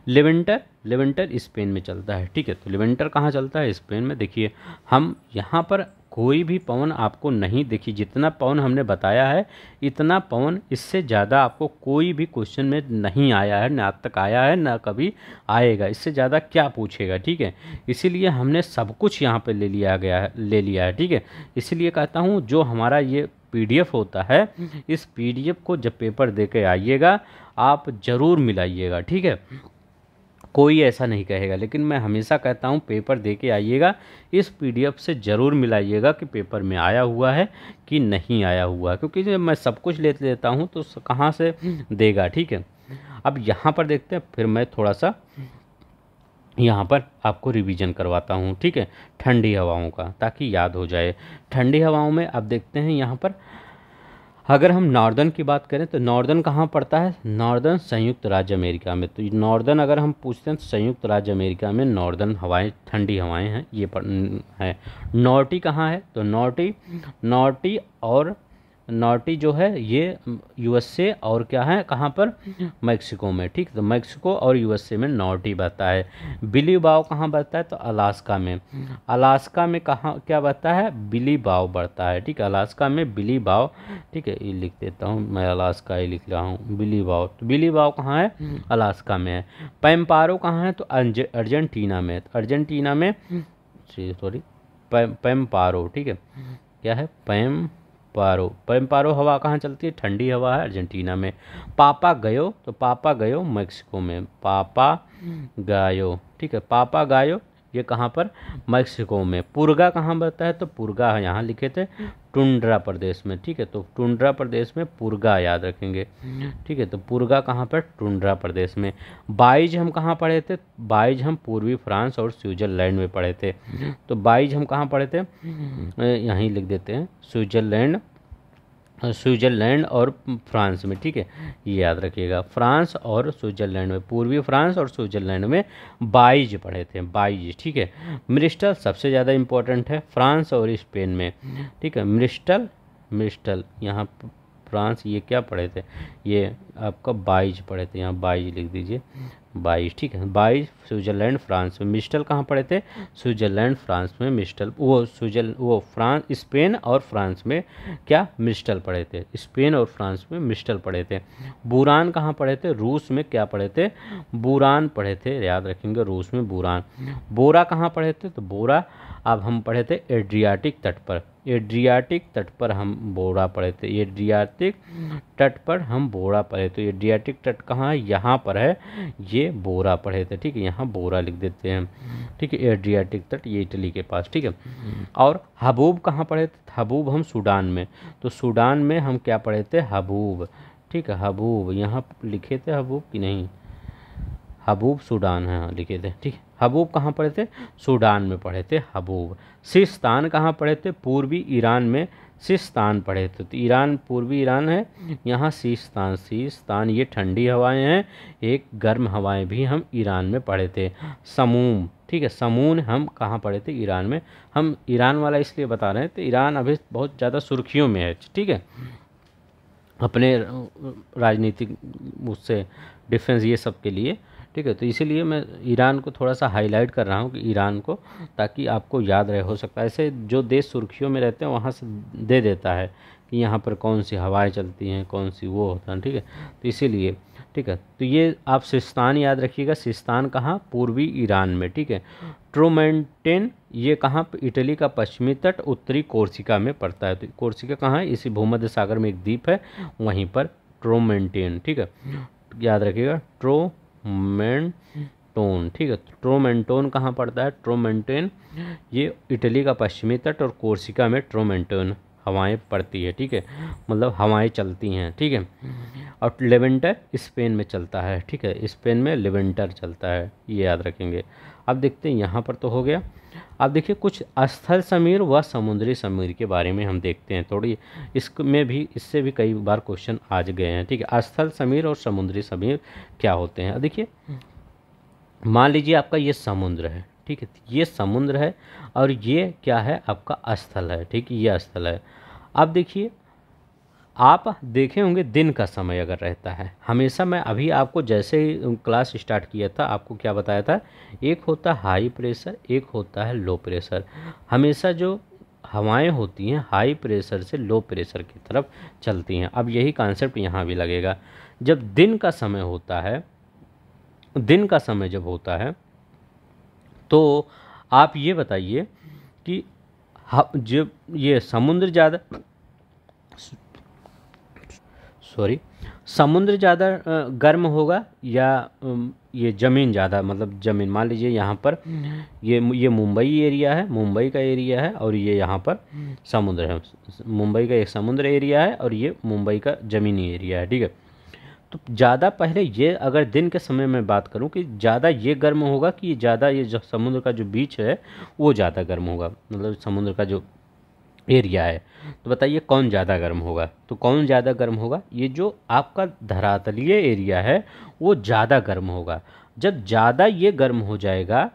लेवेंटर लेवेंटर स्पेन में चलता है ठीक है तो लेवेंटर कहाँ चलता है स्पेन में देखिए हम यहाँ पर कोई भी पवन आपको नहीं देखिए जितना पवन हमने बताया है इतना पवन इससे ज़्यादा आपको कोई भी क्वेश्चन में नहीं आया है ना तक आया है ना कभी आएगा इससे ज़्यादा क्या पूछेगा ठीक है इसीलिए हमने सब कुछ यहाँ पे ले लिया गया है ले लिया है ठीक है इसीलिए कहता हूँ जो हमारा ये पीडीएफ होता है इस पी को जब पेपर दे आइएगा आप ज़रूर मिलाइएगा ठीक है कोई ऐसा नहीं कहेगा लेकिन मैं हमेशा कहता हूँ पेपर दे के आइएगा इस पीडीएफ से ज़रूर मिलाइएगा कि पेपर में आया हुआ है कि नहीं आया हुआ है क्योंकि जब मैं सब कुछ ले लेता हूँ तो कहाँ से देगा ठीक है अब यहाँ पर देखते हैं फिर मैं थोड़ा सा यहाँ पर आपको रिवीजन करवाता हूँ ठीक है ठंडी हवाओं का ताकि याद हो जाए ठंडी हवाओं में आप देखते हैं यहाँ पर अगर हम नॉर्दर्न की बात करें तो नॉर्दर्न कहाँ पड़ता है नॉर्दर्न संयुक्त राज्य अमेरिका में तो नॉर्दर्न अगर हम पूछते हैं तो संयुक्त राज्य अमेरिका में नॉर्दर्न हवाएं ठंडी हवाएं हैं ये पर, है नॉर्टी कहाँ है तो नॉर्टी नॉर्टी और नॉटी जो है ये यूएसए और क्या है कहाँ पर मैक्सिको हम्म। में ठीक तो मैक्सिको और यूएसए में नॉटी बहता है बिली बाव कहाँ बहता है तो अलास्का में हम्म। अलास्का में कहाँ क्या बहता है बिली बाव बढ़ता है ठीक अलास्का में बिली बाव ठीक है ये लिख देता हूँ मैं अलास्का ही लिख रहा हूँ बिली बाव तो बिली बाव कहाँ है हम्म। अलास्का में है पैम्पारो कहाँ है तो अर्जेंटीना में अर्जेंटीना में सॉरी पैम्पारो ठीक है क्या है पैम पारो पारो हवा कहाँ चलती है ठंडी हवा है अर्जेंटीना में पापा गयो तो पापा गयो मैक्सिको में पापा हम्म। गायो ठीक है पापा गायो ये कहाँ पर मैक्सिको में पुर्गा कहाँ बनता है तो पुर्गा यहाँ लिखे थे टुंड्रा प्रदेश में ठीक है तो टुंड्रा प्रदेश में पुर्गा याद रखेंगे ठीक है तो पुर्गा कहाँ पर टुंड्रा प्रदेश में बाइज हम कहाँ पढ़े थे बाइज हम पूर्वी फ्रांस और स्विट्ज़रलैंड में पढ़े थे तो बाइज हम कहाँ पढ़े थे यहीं लिख देते हैं स्विट्ज़रलैंड स्विट्ज़रलैंड और फ्रांस में ठीक है ये याद रखिएगा फ्रांस और स्विट्ज़रलैंड में पूर्वी फ्रांस और स्विट्ज़रलैंड में बाइज पढ़े थे बाइज ठीक है मिस्टल सबसे ज़्यादा इम्पोर्टेंट है फ्रांस और स्पेन में ठीक है मिस्टल मिस्टल यहाँ फ्रांस ये क्या पढ़े थे ये आपका बाइज पढ़े थे यहाँ बाइज लिख दीजिए बाईस ठीक है बाईस स्विट्ज़रलैंड फ्रांस में मिस्टल कहाँ पढ़े थे स्विट्ज़रलैंड फ्रांस में मिस्टल वो स्विटर वो फ्रांस स्पेन और फ्रांस में क्या मिस्टल पढ़े थे स्पेन और फ्रांस में मिस्टल पढ़े थे बुरान कहाँ पढ़े थे रूस में क्या पढ़े थे बुरान पढ़े थे याद रखेंगे रूस में बुरान बोरा कहाँ पढ़े थे तो बोरा अब हम पढ़े थे एड्रियाटिक तट पर एड्रियाटिक तट पर हम बोरा पड़े थे एड्रियाटिक तट पर हम बोरा पड़े थे एड्रियाटिक तट कहाँ है यहाँ पर है ये बोरा पड़े थे ठीक है यहाँ बोरा लिख देते हैं ठीक है एड्रियाटिक तट ये इटली के पास ठीक है और हबूब कहाँ पड़े थे हबूब हम सूडान में तो सूडान में हम क्या पढ़े थे हबूब ठीक है हबूब यहाँ लिखे थे हबूब कि नहीं हबूब सूडान हाँ लिखे थे ठीक है हबूब कहाँ पढ़े थे सूडान में पढ़े थे हबूब सिस्तान कहाँ पढ़े थे पूर्वी ईरान में सिस्तान पढ़े थे तो ईरान पूर्वी ईरान है यहाँ सिस्तान सिस्तान ये ठंडी हवाएं हैं एक गर्म हवाएं भी हम ईरान में पढ़े थे समूम ठीक है समून हम कहाँ पढ़े थे ईरान में हम ईरान वाला इसलिए बता रहे हैं तो ईरान अभी बहुत ज़्यादा सुर्खियों में है ठीक है अपने राजनीतिक उससे डिफेंस ये सब के लिए ठीक है तो इसीलिए मैं ईरान को थोड़ा सा हाईलाइट कर रहा हूँ कि ईरान को ताकि आपको याद रहे हो सकता है ऐसे जो देश सुर्खियों में रहते हैं वहाँ से दे देता है कि यहाँ पर कौन सी हवाएं चलती हैं कौन सी वो होता है ठीक है तो इसीलिए ठीक है तो ये आप सिस्तान याद रखिएगा सिस्तान कहाँ पूर्वी ईरान में ठीक है ट्रोमेंटेन ये कहाँ इटली का पश्चिमी तट उत्तरी कोर्सिका में पड़ता है तो कोर्सिका कहाँ है इसी भूमध्य सागर में एक द्वीप है वहीं पर ट्रोमेंटेन ठीक है याद रखिएगा ट्रो ट्रोमेंटोन ठीक है ट्रोमेंटोन कहाँ पड़ता है ट्रोमेंटेन ये इटली का पश्चिमी तट और कोर्सिका में ट्रोमेंटोन हवाएं पड़ती है ठीक है मतलब हवाएं चलती हैं ठीक है और लेवेंटर स्पेन में चलता है ठीक है स्पेन में लेवेंटर चलता है ये याद रखेंगे अब देखते हैं यहाँ पर तो हो गया अब देखिए कुछ स्थल समीर व समुद्री समीर के बारे में हम देखते हैं थोड़ी इसमें भी इससे भी कई बार क्वेश्चन आज गए हैं ठीक है स्थल समीर और समुद्री समीर क्या होते हैं देखिए मान लीजिए आपका ये समुद्र है ठीक है ये समुद्र है और ये क्या है आपका स्थल है ठीक है ये स्थल है अब देखिए आप देखे होंगे दिन का समय अगर रहता है हमेशा मैं अभी आपको जैसे ही क्लास स्टार्ट किया था आपको क्या बताया था एक होता हाई प्रेशर एक होता है लो प्रेशर हमेशा जो हवाएं होती हैं हाई प्रेशर से लो प्रेशर की तरफ चलती हैं अब यही कॉन्सेप्ट यहाँ भी लगेगा जब दिन का समय होता है दिन का समय जब होता है तो आप ये बताइए कि जब ये समुद्र ज़्यादा सॉरी समुद्र ज़्यादा गर्म होगा या ये ज़मीन ज़्यादा मतलब ज़मीन मान लीजिए यहाँ पर हम्म। ये ये मुंबई एरिया है मुंबई का एरिया है और ये यहाँ पर हम्म। समुद्र है मुंबई का एक समुद्र एरिया है और ये मुंबई का ज़मीनी एरिया है ठीक है तो ज़्यादा पहले ये अगर दिन के समय में बात करूँ कि ज़्यादा ये गर्म होगा कि ज़्यादा ये जो समुद्र का जो बीच है वो ज़्यादा गर्म होगा मतलब समुद्र का जो एरिया है तो बताइए कौन ज़्यादा गर्म होगा तो कौन ज़्यादा गर्म होगा ये जो आपका धरातलीय एरिया है वो ज़्यादा गर्म होगा जब ज़्यादा ये गर्म हो जाएगा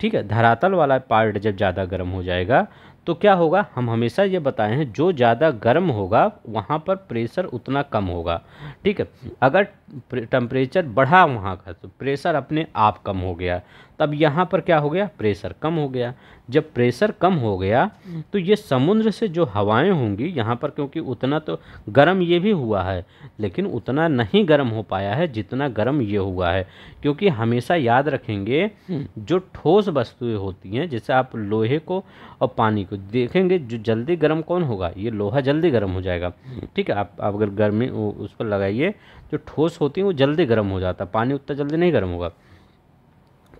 ठीक है धरातल वाला पार्ट जब ज़्यादा गर्म हो जाएगा तो क्या होगा हम हमेशा ये बताए हैं जो ज़्यादा गर्म होगा वहाँ पर प्रेशर उतना कम होगा ठीक है अगर टेम्परेचर बढ़ा वहाँ का तो प्रेशर अपने आप कम हो गया तब यहाँ पर क्या हो गया प्रेशर कम हो गया जब प्रेशर कम हो गया तो ये समुद्र से जो हवाएं होंगी यहाँ पर क्योंकि उतना तो गर्म ये भी हुआ है लेकिन उतना नहीं गर्म हो पाया है जितना गर्म ये हुआ है क्योंकि हमेशा याद रखेंगे हम्म। जो ठोस वस्तुएं होती हैं जैसे आप लोहे को और पानी को देखेंगे जो जल्दी गर्म कौन होगा ये लोहा जल्दी गर्म हो जाएगा हम्म। ठीक है आप अगर गर्मी उस पर लगाइए जो ठोस होती है वो जल्दी गर्म हो जाता है पानी उतना जल्दी नहीं गर्म होगा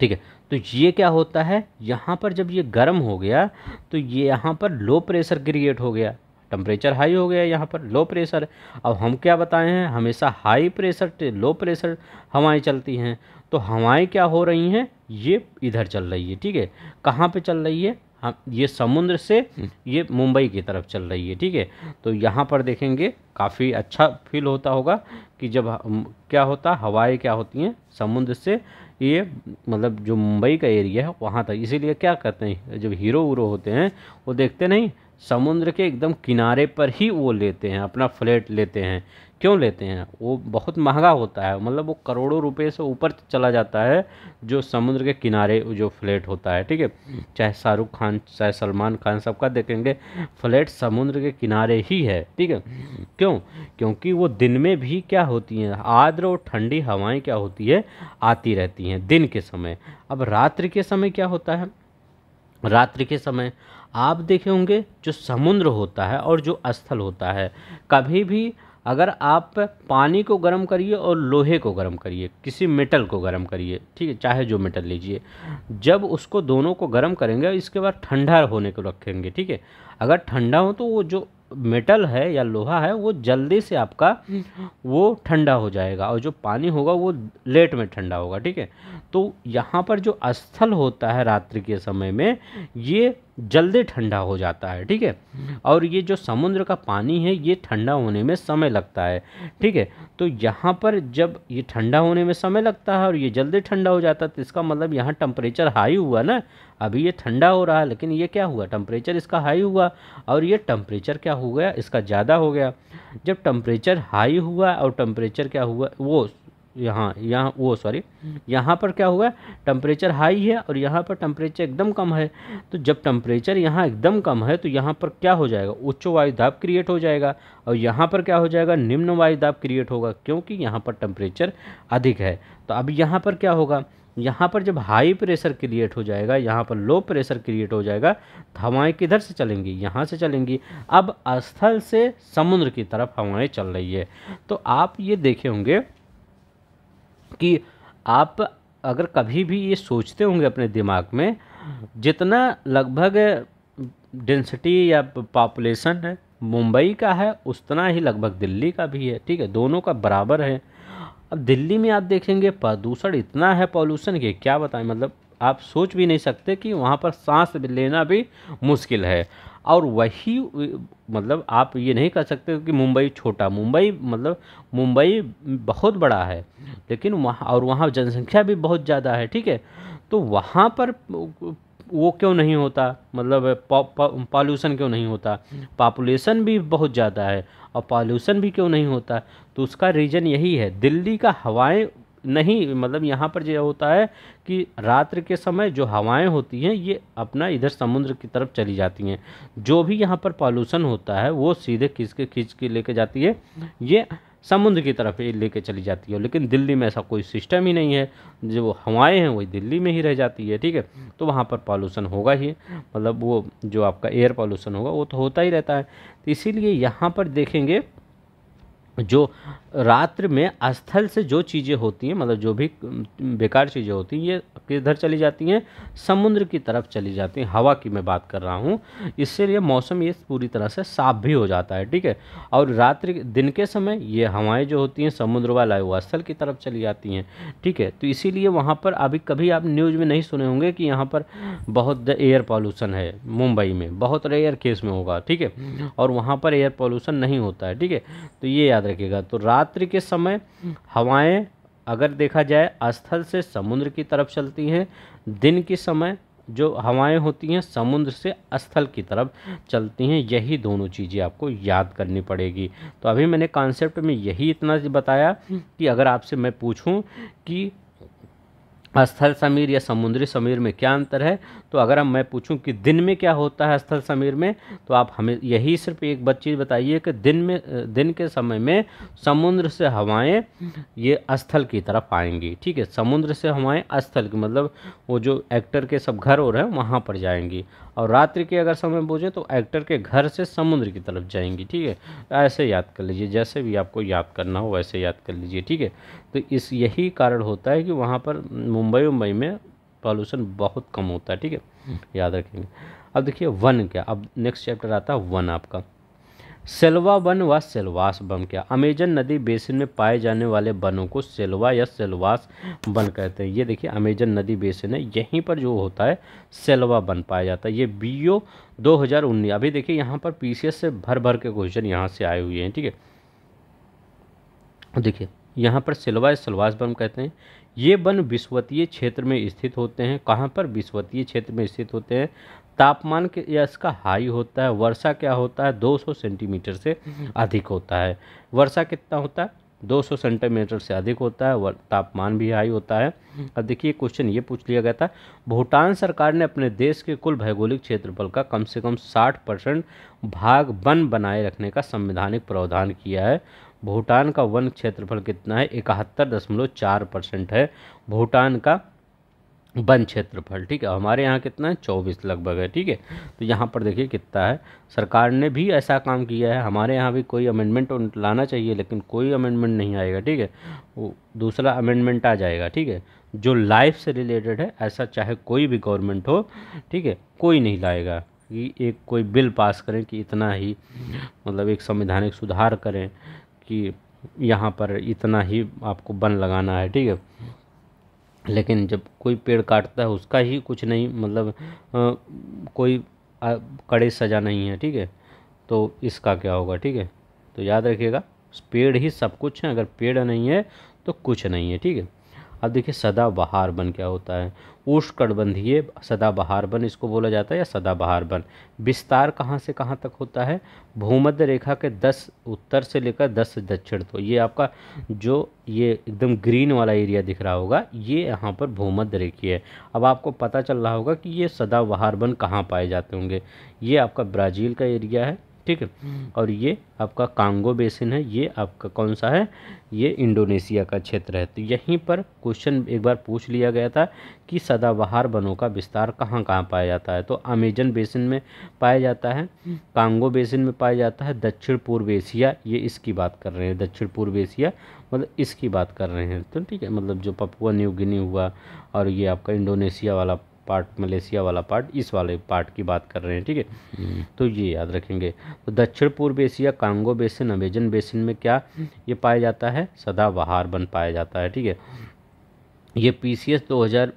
ठीक है तो ये क्या होता है यहाँ पर जब ये गर्म हो गया तो ये यहाँ पर लो प्रेशर क्रिएट हो गया टम्परेचर हाई हो गया यहाँ पर लो प्रेशर अब हम क्या बताए हैं हमेशा हाई प्रेशर लो प्रेशर हवाएं चलती हैं तो हवाएं क्या हो रही हैं ये इधर चल रही है ठीक है कहाँ पे चल रही है हाँ, ये समुद्र से हम्म। ये मुंबई की तरफ चल रही है ठीक है तो यहाँ पर देखेंगे काफ़ी अच्छा फील होता होगा कि जब क्या होता हवाएं क्या होती हैं समुद्र से ये मतलब जो मुंबई का एरिया है वहाँ तक इसीलिए क्या करते हैं जब हीरो वीरो होते हैं वो देखते नहीं समुद्र के एकदम किनारे पर ही वो लेते हैं अपना फ्लैट लेते हैं क्यों लेते हैं वो बहुत महंगा होता है मतलब वो करोड़ों रुपए से ऊपर चला जाता है जो समुद्र के किनारे जो फ्लैट होता है ठीक है चाहे शाहरुख खान चाहे सलमान खान सबका देखेंगे फ्लैट समुद्र के किनारे ही है ठीक है क्यों क्योंकि वो दिन में भी क्या होती हैं आर्द्र और ठंडी हवाएं क्या होती है आती रहती हैं दिन के समय अब रात्रि के समय क्या होता है रात्रि के समय आप देखे होंगे जो समुद्र होता है और जो स्थल होता है कभी भी अगर आप पानी को गर्म करिए और लोहे को गर्म करिए किसी मेटल को गर्म करिए ठीक है चाहे जो मेटल लीजिए जब उसको दोनों को गर्म करेंगे इसके बाद ठंडा होने को रखेंगे ठीक है अगर ठंडा हो तो वो जो मेटल है या लोहा है वो जल्दी से आपका हम्म। वो ठंडा हो जाएगा और जो पानी होगा वो लेट में ठंडा होगा ठीक है तो यहाँ पर जो स्थल होता है रात्रि के समय में ये जल्दी ठंडा हो जाता है ठीक है और ये जो समुद्र का पानी है ये ठंडा होने में समय लगता है ठीक है तो यहाँ पर जब ये ठंडा होने में समय लगता है और ये जल्दी ठंडा हो जाता है तो इसका मतलब यहाँ टेम्परेचर हाई हुआ ना अभी ये ठंडा हो रहा है लेकिन ये क्या हुआ टम्परेचर इसका हाई हुआ और ये टम्परेचर क्या हो गया इसका ज़्यादा हो गया जब टम्परेचर हाई हुआ और टम्परेचर क्या हुआ वो यहाँ यहाँ वो सॉरी यहाँ पर क्या हुआ टम्परेचर हाई है और यहाँ पर टम्परेचर एकदम कम है तो जब टम्परेचर यहाँ एकदम कम है तो यहाँ पर क्या हो जाएगा उच्च वायु दाब क्रिएट हो जाएगा और यहाँ पर क्या हो जाएगा निम्न वायु दाब क्रिएट होगा क्योंकि यहाँ पर टम्परेचर अधिक है तो अब यहाँ पर क्या होगा यहाँ पर जब हाई प्रेशर क्रिएट हो जाएगा यहाँ पर लो प्रेशर क्रिएट हो जाएगा हवाएँ किधर से चलेंगी यहाँ से चलेंगी अब स्थल से समुद्र की तरफ हवाएँ चल रही है तो आप ये देखे होंगे कि आप अगर कभी भी ये सोचते होंगे अपने दिमाग में जितना लगभग डेंसिटी या पॉपुलेशन है मुंबई का है उतना ही लगभग दिल्ली का भी है ठीक है दोनों का बराबर है अब दिल्ली में आप देखेंगे प्रदूषण इतना है पॉल्यूशन के क्या बताएं मतलब आप सोच भी नहीं सकते कि वहाँ पर सांस लेना भी मुश्किल है और वही मतलब आप ये नहीं कह सकते कि मुंबई छोटा मुंबई मतलब मुंबई बहुत बड़ा है लेकिन वहाँ और वहाँ जनसंख्या भी बहुत ज़्यादा है ठीक है तो वहाँ पर वो क्यों नहीं होता मतलब पॉल्यूशन क्यों नहीं होता पॉपुलेशन भी बहुत ज़्यादा है और पॉल्यूशन भी क्यों नहीं होता तो उसका रीज़न यही है दिल्ली का हवाएं नहीं मतलब यहाँ पर जो होता है कि रात्र के समय जो हवाएं होती हैं ये अपना इधर समुद्र की तरफ चली जाती हैं जो भी यहाँ पर पॉल्यूशन होता है वो सीधे खींच के खींच के लेके जाती है ये समुद्र की तरफ ये लेके चली जाती है लेकिन दिल्ली में ऐसा कोई सिस्टम ही नहीं है जो हवाएं हैं वही दिल्ली में ही रह जाती है ठीक है तो वहाँ पर पॉल्यूशन होगा ही मतलब वो जो आपका एयर पॉल्यूशन होगा वो तो होता ही रहता है तो इसीलिए यहाँ पर देखेंगे जो रात्र में स्थल से जो चीज़ें होती हैं मतलब जो भी बेकार चीज़ें होती हैं ये किधर चली जाती हैं समुद्र की तरफ चली जाती हैं हवा की मैं बात कर रहा हूँ इससे लिए मौसम ये पूरी तरह से साफ भी हो जाता है ठीक है और रात्रि दिन के समय ये हवाएं जो होती हैं समुद्र वाला है वो स्थल की तरफ चली जाती हैं ठीक है तो इसीलिए वहाँ पर अभी कभी आप न्यूज़ में नहीं सुने होंगे कि यहाँ पर बहुत एयर पॉल्यूशन है मुंबई में बहुत रेयर केस में होगा ठीक है और वहाँ पर एयर पॉल्यूशन नहीं होता है ठीक है तो ये याद याद रखिएगा तो रात्रि के समय हम्म। हवाएं अगर देखा जाए स्थल से समुद्र की तरफ चलती हैं दिन के समय जो हवाएं होती हैं समुद्र से स्थल की तरफ चलती हैं यही दोनों चीज़ें आपको याद करनी पड़ेगी तो अभी मैंने कॉन्सेप्ट में यही इतना बताया हम्म। कि अगर आपसे मैं पूछूं कि स्थल समीर या समुद्री समीर में क्या अंतर है तो अगर हम मैं पूछूं कि दिन में क्या होता है स्थल समीर में तो आप हमें यही सिर्फ एक बच चीज़ बताइए कि दिन में दिन के समय में समुद्र से हवाएं ये स्थल की तरफ आएंगी ठीक है समुद्र से हवाएं स्थल की मतलब वो जो एक्टर के सब घर हो रहे हैं वहाँ पर जाएंगी और रात्रि के अगर समय बोझे तो एक्टर के घर से समुद्र की तरफ जाएंगी ठीक है ऐसे याद कर लीजिए जैसे भी आपको याद करना हो वैसे याद कर लीजिए ठीक है तो इस यही कारण होता है कि वहाँ पर मुंबई मुंबई में पॉल्यूशन बहुत कम होता है ठीक है हम्म। याद रखेंगे अब देखिए वन क्या अब नेक्स्ट चैप्टर आता है वन आपका सेलवा वन व सेलवास वन क्या अमेजन नदी बेसिन में पाए जाने वाले वनों को सेलवा या सेलवास वन कहते हैं ये देखिए अमेजन नदी बेसिन है यहीं पर जो होता है सेलवा वन पाया जाता है ये बी ओ अभी देखिए यहाँ पर पी से भर भर के क्वेश्चन यहाँ से आए हुए हैं ठीक है देखिए यहाँ पर सिलवा सलवास वन कहते हैं ये वन विश्वतीय क्षेत्र में स्थित होते हैं कहाँ पर विश्वतीय क्षेत्र में स्थित होते हैं तापमान के या इसका हाई होता है वर्षा क्या होता है 200 सेंटीमीटर से हम्म। अधिक होता है वर्षा कितना होता है 200 सेंटीमीटर से अधिक होता है तापमान भी हाई होता है हम्म। अब देखिए क्वेश्चन ये पूछ लिया गया था भूटान सरकार ने अपने देश के कुल भौगोलिक क्षेत्रफल का कम से कम 60 परसेंट भाग वन बनाए रखने का संवैधानिक प्रावधान किया है भूटान का वन क्षेत्रफल कितना है इकहत्तर दशमलव चार परसेंट है भूटान का वन क्षेत्रफल ठीक है हमारे यहाँ कितना है चौबीस लगभग है ठीक है तो यहाँ पर देखिए कितना है सरकार ने भी ऐसा काम किया है हमारे यहाँ भी कोई अमेंडमेंट लाना चाहिए लेकिन कोई अमेंडमेंट नहीं आएगा ठीक है वो दूसरा अमेंडमेंट आ जाएगा ठीक है जो लाइफ से रिलेटेड है ऐसा चाहे कोई भी गवर्नमेंट हो ठीक है कोई नहीं लाएगा कि एक कोई बिल पास करें कि इतना ही मतलब एक संवैधानिक सुधार करें कि यहाँ पर इतना ही आपको बन लगाना है ठीक है लेकिन जब कोई पेड़ काटता है उसका ही कुछ नहीं मतलब आ, कोई कड़े सज़ा नहीं है ठीक है तो इसका क्या होगा ठीक है तो याद रखिएगा पेड़ ही सब कुछ है अगर पेड़ नहीं है तो कुछ नहीं है ठीक है अब देखिए बहार बन क्या होता है सदा बहार बन इसको बोला जाता है या बहार बन विस्तार कहाँ से कहाँ तक होता है भूमध्य रेखा के दस उत्तर से लेकर दस दक्षिण तो ये आपका जो ये एकदम ग्रीन वाला एरिया दिख रहा होगा ये यहाँ पर भूमध्य रेखी है अब आपको पता चल रहा होगा कि ये सदा बहार बन कहाँ पाए जाते होंगे ये आपका ब्राज़ील का एरिया है ठीक है हम्म। और ये आपका कांगो बेसिन है ये आपका कौन सा है ये इंडोनेशिया का क्षेत्र है तो यहीं पर क्वेश्चन एक बार पूछ लिया गया था कि सदाबहार वनों का विस्तार कहाँ कहाँ पाया जाता है तो अमेजन बेसिन में पाया जाता है हम्म। कांगो बेसिन में पाया जाता है दक्षिण पूर्व एशिया ये इसकी बात कर रहे हैं दक्षिण पूर्व एशिया मतलब इसकी बात कर रहे हैं तो ठीक है मतलब जो पपुआ न्यू गिनी हुआ और ये आपका इंडोनेशिया वाला पार्ट मलेशिया वाला पार्ट इस वाले पार्ट की बात कर रहे हैं ठीक है हम्म। तो ये याद रखेंगे तो दक्षिण पूर्व Asia Congo basin Amazon basin में क्या ये पाया जाता है सदाबहार बन पाया जाता है ठीक है ये पी सी एस दो हज़ार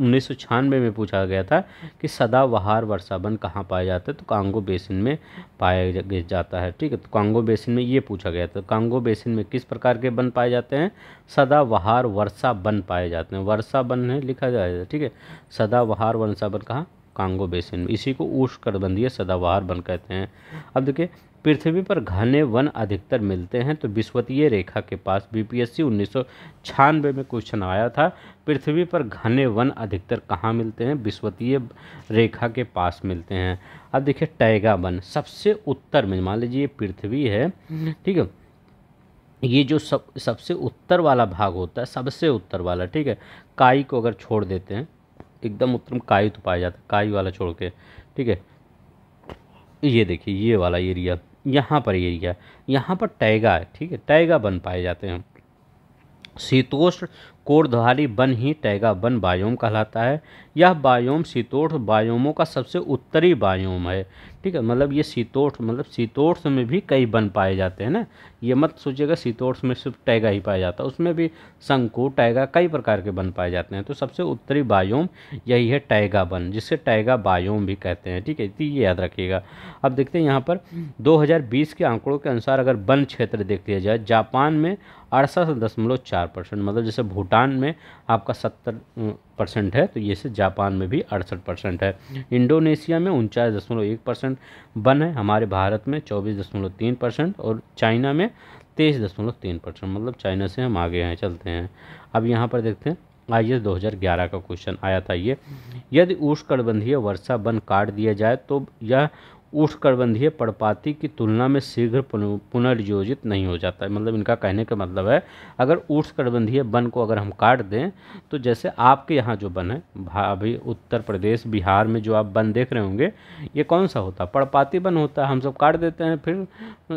उन्नीस में पूछा गया था कि सदाबहार बन कहाँ पाया जाता है तो कांगो बेसिन में पाया जाता है ठीक है तो कांगो बेसिन में ये पूछा गया था कांगो बेसिन में किस प्रकार के वन पाए जाते हैं सदाबहार वर्षा वन पाए जाते हैं वर्षा वन है लिखा जाएगा ठीक है सदाबहार वर्षा वन कहाँ कांगो बेसिन में इसी को उष्णकटिबंधीय सदाबहार वन कहते हैं अब देखिए पृथ्वी पर घने वन अधिकतर मिलते हैं तो विश्वतीय रेखा के पास बीपीएससी उन्नीस में क्वेश्चन आया था पृथ्वी पर घने वन अधिकतर कहाँ मिलते हैं विश्वतीय रेखा के पास मिलते हैं अब देखिए टैगा वन सबसे उत्तर में मान लीजिए पृथ्वी है ठीक है ये जो सब सबसे उत्तर वाला भाग होता है सबसे उत्तर वाला ठीक है काई को अगर छोड़ देते हैं एकदम उत्तम काई तो पाया जाता है काई वाला छोड़ के ठीक है ये देखिए ये वाला एरिया यहाँ पर एरिया यहाँ पर टैगा है ठीक है टैगा बन पाए जाते हैं शीतोष्ण कोरधारी वन ही टैगा वन बायोम कहलाता है यह बायोम शीतोष बायोमों का सबसे उत्तरी बायोम है ठीक है मतलब ये शीतोष्ठ मतलब शीतोष में भी कई वन पाए जाते हैं ना ये मत सोचिएगा शीतोष्ठ में सिर्फ टैगा ही पाया जाता है उसमें भी शंकु टैगा कई प्रकार के वन पाए जाते हैं तो सबसे उत्तरी बायोम यही है टैगा वन जिसे टैगा बायोम भी कहते हैं ठीक है तो ये याद रखिएगा अब देखते हैं यहाँ पर दो के आंकड़ों के अनुसार अगर वन क्षेत्र देख लिया जाए जापान में अड़सठ दशमलव चार परसेंट मतलब जैसे भूटान में आपका सत्तर परसेंट है तो ये से जापान में भी अड़सठ परसेंट है इंडोनेशिया में उनचास दशमलव एक परसेंट वन है हमारे भारत में चौबीस दशमलव तीन परसेंट और चाइना में तेईस दशमलव तीन परसेंट मतलब चाइना से हम आगे हैं चलते हैं अब यहाँ पर देखते हैं आई एस 2011 का क्वेश्चन आया था ये यदि उष्णकटिबंधीय वर्षा बन काट दिया जाए तो यह उष्णकटिबंधीय पर्णपाती की तुलना में शीघ्र पुनर्योजित नहीं हो जाता है मतलब इनका कहने का मतलब है अगर उष्णकटिबंधीय वन को अगर हम काट दें तो जैसे आपके यहाँ जो वन है अभी उत्तर प्रदेश बिहार में जो आप वन देख रहे होंगे ये कौन सा होता है पर्णपाती वन होता है हम सब काट देते हैं फिर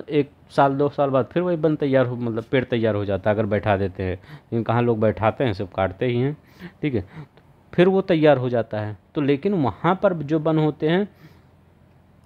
एक साल दो साल बाद फिर वही वन तैयार हो मतलब पेड़ तैयार हो जाता है अगर बैठा देते हैं लेकिन कहाँ लोग बैठाते हैं सब काटते ही हैं ठीक है तो फिर वो तैयार हो जाता है तो लेकिन वहाँ पर जो वन होते हैं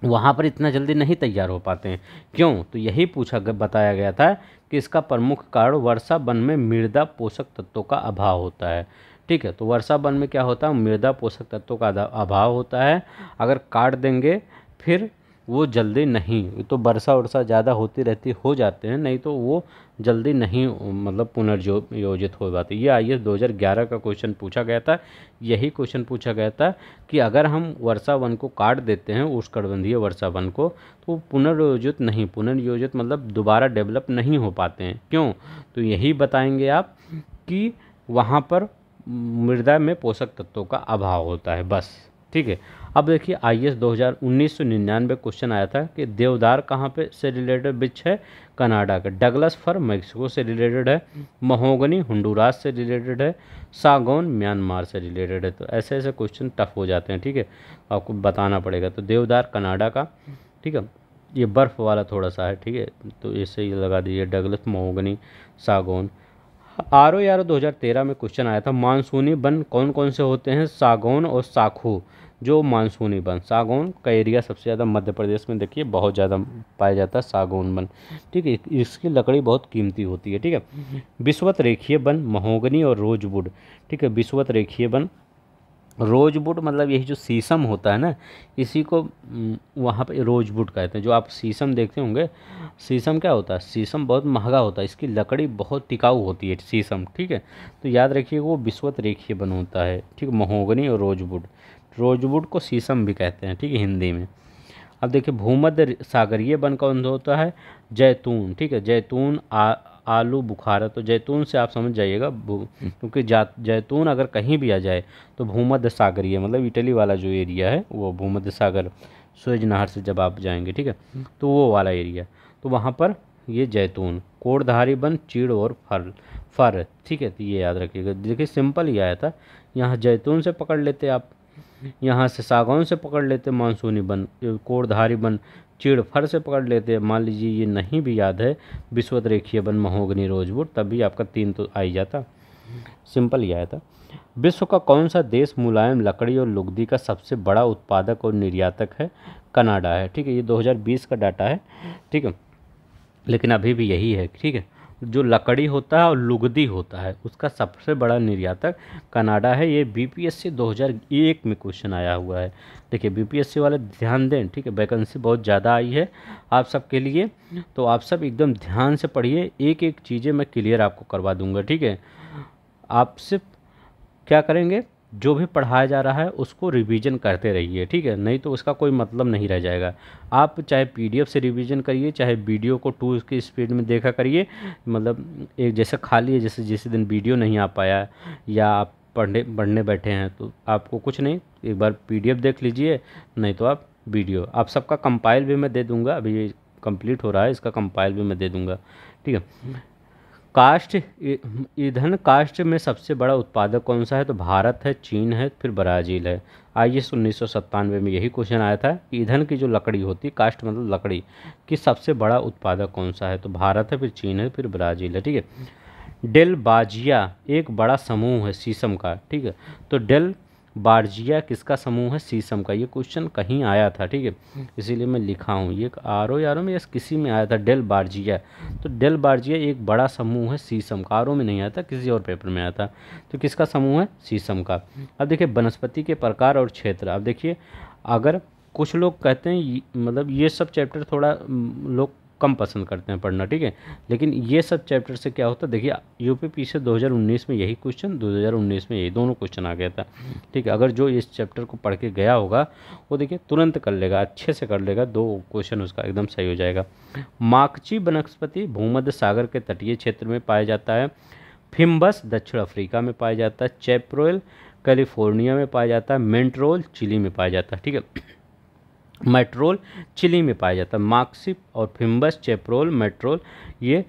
वहाँ पर इतना जल्दी नहीं तैयार हो पाते हैं क्यों तो यही पूछा गया बताया गया था कि इसका प्रमुख कारण वर्षा वन में मृदा पोषक तत्वों का अभाव होता है ठीक है तो वर्षा वन में क्या होता है मृदा पोषक तत्वों का अभाव होता है अगर काट देंगे फिर वो जल्दी नहीं तो वर्षा वर्षा ज़्यादा होती रहती हो जाते हैं नहीं तो वो जल्दी नहीं मतलब पुनर्योजित हो पाती ये आई एस दो हज़ार ग्यारह का क्वेश्चन पूछा गया था यही क्वेश्चन पूछा गया था कि अगर हम वर्षा वन को काट देते हैं उस कड़बंधीय वर्षा वन को तो पुनर्योजित नहीं पुनर्योजित मतलब दोबारा डेवलप नहीं हो पाते हैं क्यों तो यही बताएंगे आप कि वहाँ पर मृदा में पोषक तत्वों का अभाव होता है बस ठीक है अब देखिए आई एस दो हज़ार उन्नीस सौ निन्यानवे क्वेश्चन आया था कि देवदार कहाँ पे से रिलेटेड बिच है कनाडा का डगलस फर मैक्सिको से रिलेटेड है महोगनी हंडूरास से रिलेटेड है सागौन म्यांमार से रिलेटेड है तो ऐसे ऐसे क्वेश्चन टफ हो जाते हैं ठीक है आपको बताना पड़ेगा तो देवदार कनाडा का ठीक है ये बर्फ़ वाला थोड़ा सा है ठीक है तो इसे ये लगा दीजिए डगलस महोगनी सागौन आर ओ आर दो हज़ार तेरह में क्वेश्चन आया था मानसूनी वन कौन कौन से होते हैं सागौन और साखू जो मानसूनी वन सागौन का एरिया सबसे ज़्यादा मध्य प्रदेश में देखिए बहुत ज़्यादा पाया जाता है सागौन वन ठीक है इसकी लकड़ी बहुत कीमती होती है ठीक है विश्वत रेखीय वन महोगनी और रोजवुड ठीक है विश्वत रेखीय वन रोजवुड मतलब यही जो शीशम होता है ना इसी को वहाँ पे रोजवुड कहते हैं जो आप शीशम देखते होंगे शीशम क्या होता है शीशम बहुत महंगा होता है इसकी लकड़ी बहुत टिकाऊ होती है शीशम ठीक है तो याद रखिए वो विश्वत रेखीय बन होता है ठीक महोगनी और रोजवुड रोजवुड को शीशम भी कहते हैं ठीक है हिंदी में अब देखिए भूमध्य सागरीय वन कौन होता है जैतून ठीक है जैतून आ आलू बुखारा तो जैतून से आप समझ जाइएगा क्योंकि जैतून अगर कहीं भी आ जाए तो भूमध्य सागरीय मतलब इटली वाला जो एरिया है वो भूमध्य सागर सूरज नहर से जब आप जाएंगे ठीक है तो वो वाला एरिया तो वहाँ पर ये जैतून कोड़धारी बन चीड़ और फर फर ठीक है तो ये याद रखिएगा देखिए सिंपल ही आया था यहाँ जैतून से पकड़ लेते आप यहाँ से सागौन से पकड़ लेते मानसूनी बन कोड़धारी बन चीड़ फर से पकड़ लेते मान लीजिए ये नहीं भी याद है विश्वत रेखीय बन महोगनी रोजवुड तब भी आपका तीन तो आ ही जाता सिंपल ही आया था विश्व का कौन सा देश मुलायम लकड़ी और लुगदी का सबसे बड़ा उत्पादक और निर्यातक है कनाडा है ठीक है ये 2020 का डाटा है ठीक है लेकिन अभी भी यही है ठीक है जो लकड़ी होता है और लुगदी होता है उसका सबसे बड़ा निर्यातक कनाडा है ये बीपीएससी 2001 में क्वेश्चन आया हुआ है देखिए बीपीएससी वाले ध्यान दें ठीक है वैकेंसी बहुत ज़्यादा आई है आप सब के लिए तो आप सब एकदम ध्यान से पढ़िए एक एक चीज़ें मैं क्लियर आपको करवा दूँगा ठीक है आप सिर्फ क्या करेंगे जो भी पढ़ाया जा रहा है उसको रिवीजन करते रहिए ठीक है नहीं तो उसका कोई मतलब नहीं रह जाएगा आप चाहे पीडीएफ से रिवीजन करिए चाहे वीडियो को टू की स्पीड में देखा करिए मतलब एक जैसे खाली है जैसे जिस दिन वीडियो नहीं आ पाया या आप पढ़ने पढ़ने बैठे हैं तो आपको कुछ नहीं एक बार पी देख लीजिए नहीं तो आप वीडियो आप सबका कंपाइल भी मैं दे दूँगा अभी कंप्लीट हो रहा है इसका कंपाइल भी मैं दे दूँगा ठीक है काष्ट ईंधन काष्ट में सबसे बड़ा उत्पादक कौन सा है तो भारत है चीन है फिर ब्राज़ील है आइए उन्नीस सौ सत्तानवे में यही क्वेश्चन आया था ईंधन की जो लकड़ी होती है काष्ट मतलब लकड़ी की सबसे बड़ा उत्पादक कौन सा है तो भारत है फिर चीन है फिर ब्राज़ील है ठीक है डेल बाजिया एक बड़ा समूह है शीशम का ठीक है तो डेल बार्जिया किसका समूह है सीसम का ये क्वेश्चन कहीं आया था ठीक है इसीलिए मैं लिखा हूँ ये आर ओ आर ओ में या किसी में आया था डेल बारजिया तो डेल बार्जिया एक बड़ा समूह है सीसम का आर ओ में नहीं आया था किसी और पेपर में आया था तो किसका समूह है सीसम का अब देखिए वनस्पति के प्रकार और क्षेत्र अब देखिए अगर कुछ लोग कहते हैं मतलब ये सब चैप्टर थोड़ा लोग कम पसंद करते हैं पढ़ना ठीक है लेकिन ये सब चैप्टर से क्या होता है देखिए यूपीपी से 2019 में यही क्वेश्चन 2019 में यही दोनों क्वेश्चन आ गया था ठीक है अगर जो इस चैप्टर को पढ़ के गया होगा वो देखिए तुरंत कर लेगा अच्छे से कर लेगा दो क्वेश्चन उसका एकदम सही हो जाएगा माकची वनस्पति भूमध्य सागर के तटीय क्षेत्र में पाया जाता है फिम्बस दक्षिण अफ्रीका में पाया जाता है चैप्रोल कैलिफोर्निया में पाया जाता है मेंट्रोल चिली में पाया जाता है ठीक है मेट्रोल चिली में पाया जाता है मार्क्सिप और फिम्बस चेप्रोल मेट्रोल ये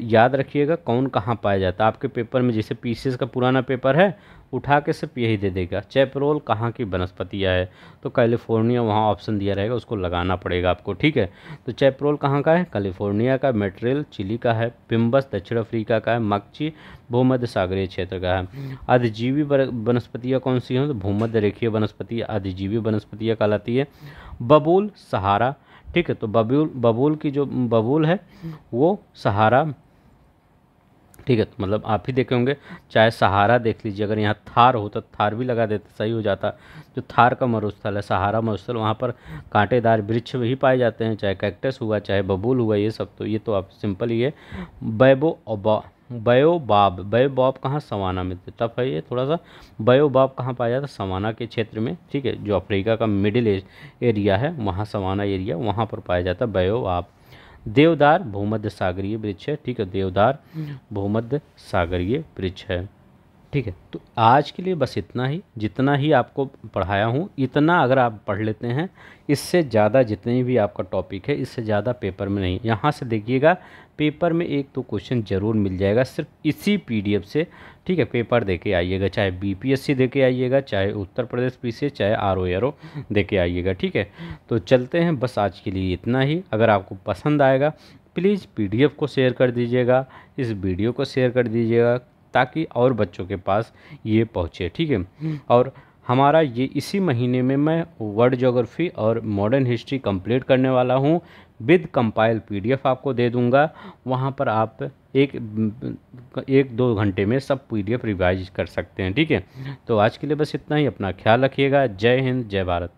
याद रखिएगा कौन कहाँ पाया जाता है आपके पेपर में जैसे पीसीएस का पुराना पेपर है उठा के सिर्फ यही दे देगा चैपरोल कहाँ की वनस्पति है तो कैलिफोर्निया वहाँ ऑप्शन दिया रहेगा उसको लगाना पड़ेगा आपको ठीक है तो चैपरोल कहाँ का है कैलिफोर्निया का मेट्रेल चिली का है पिम्बस दक्षिण अफ्रीका का है मक्ची भूमध्य सागरीय क्षेत्र का है अधिजीवी वनस्पतियाँ कौन सी हैं तो भूमध्य रेखीय वनस्पति अधिजीवी वनस्पतियाँ कहलाती है बबूल सहारा ठीक है तो बबूल बबूल की जो बबूल है वो सहारा ठीक है मतलब आप ही देखे होंगे चाहे सहारा देख लीजिए अगर यहाँ थार हो तो थार भी लगा देते सही हो जाता जो थार का मरुस्थल है सहारा मरुस्थल वहाँ पर कांटेदार वृक्ष भी पाए जाते हैं चाहे कैक्टस हुआ चाहे बबूल हुआ ये सब तो ये तो आप सिंपल ये बैबो बाब बयो बाब कहाँ सवाना में तफ है ये थोड़ा सा बाब कहाँ पाया जाता है सवाना के क्षेत्र में ठीक है जो अफ्रीका का मिडिल एरिया है वहाँ सवाना एरिया वहाँ पर पाया जाता है बाब देवदार भूमध्य सागरीय वृक्ष है ठीक है देवदार भूमध्य सागरीय वृक्ष है ठीक है तो आज के लिए बस इतना ही जितना ही आपको पढ़ाया हूँ इतना अगर आप पढ़ लेते हैं इससे ज़्यादा जितने भी आपका टॉपिक है इससे ज़्यादा पेपर में नहीं यहाँ से देखिएगा पेपर में एक तो क्वेश्चन ज़रूर मिल जाएगा सिर्फ इसी पीडीएफ से ठीक है पेपर दे के आइएगा चाहे बीपीएससी दे के आइएगा चाहे उत्तर प्रदेश पी से चाहे आर ओ आर ओ दे के आइएगा ठीक है तो चलते हैं बस आज के लिए इतना ही अगर आपको पसंद आएगा प्लीज़ पीडीएफ को शेयर कर दीजिएगा इस वीडियो को शेयर कर दीजिएगा ताकि और बच्चों के पास ये पहुँचे ठीक है और हमारा ये इसी महीने में मैं वर्ल्ड जोग्राफ़ी और मॉडर्न हिस्ट्री कंप्लीट करने वाला हूँ विद कंपाइल पीडीएफ आपको दे दूंगा वहाँ पर आप एक एक दो घंटे में सब पीडीएफ रिवाइज कर सकते हैं ठीक है तो आज के लिए बस इतना ही अपना ख्याल रखिएगा जय हिंद जय भारत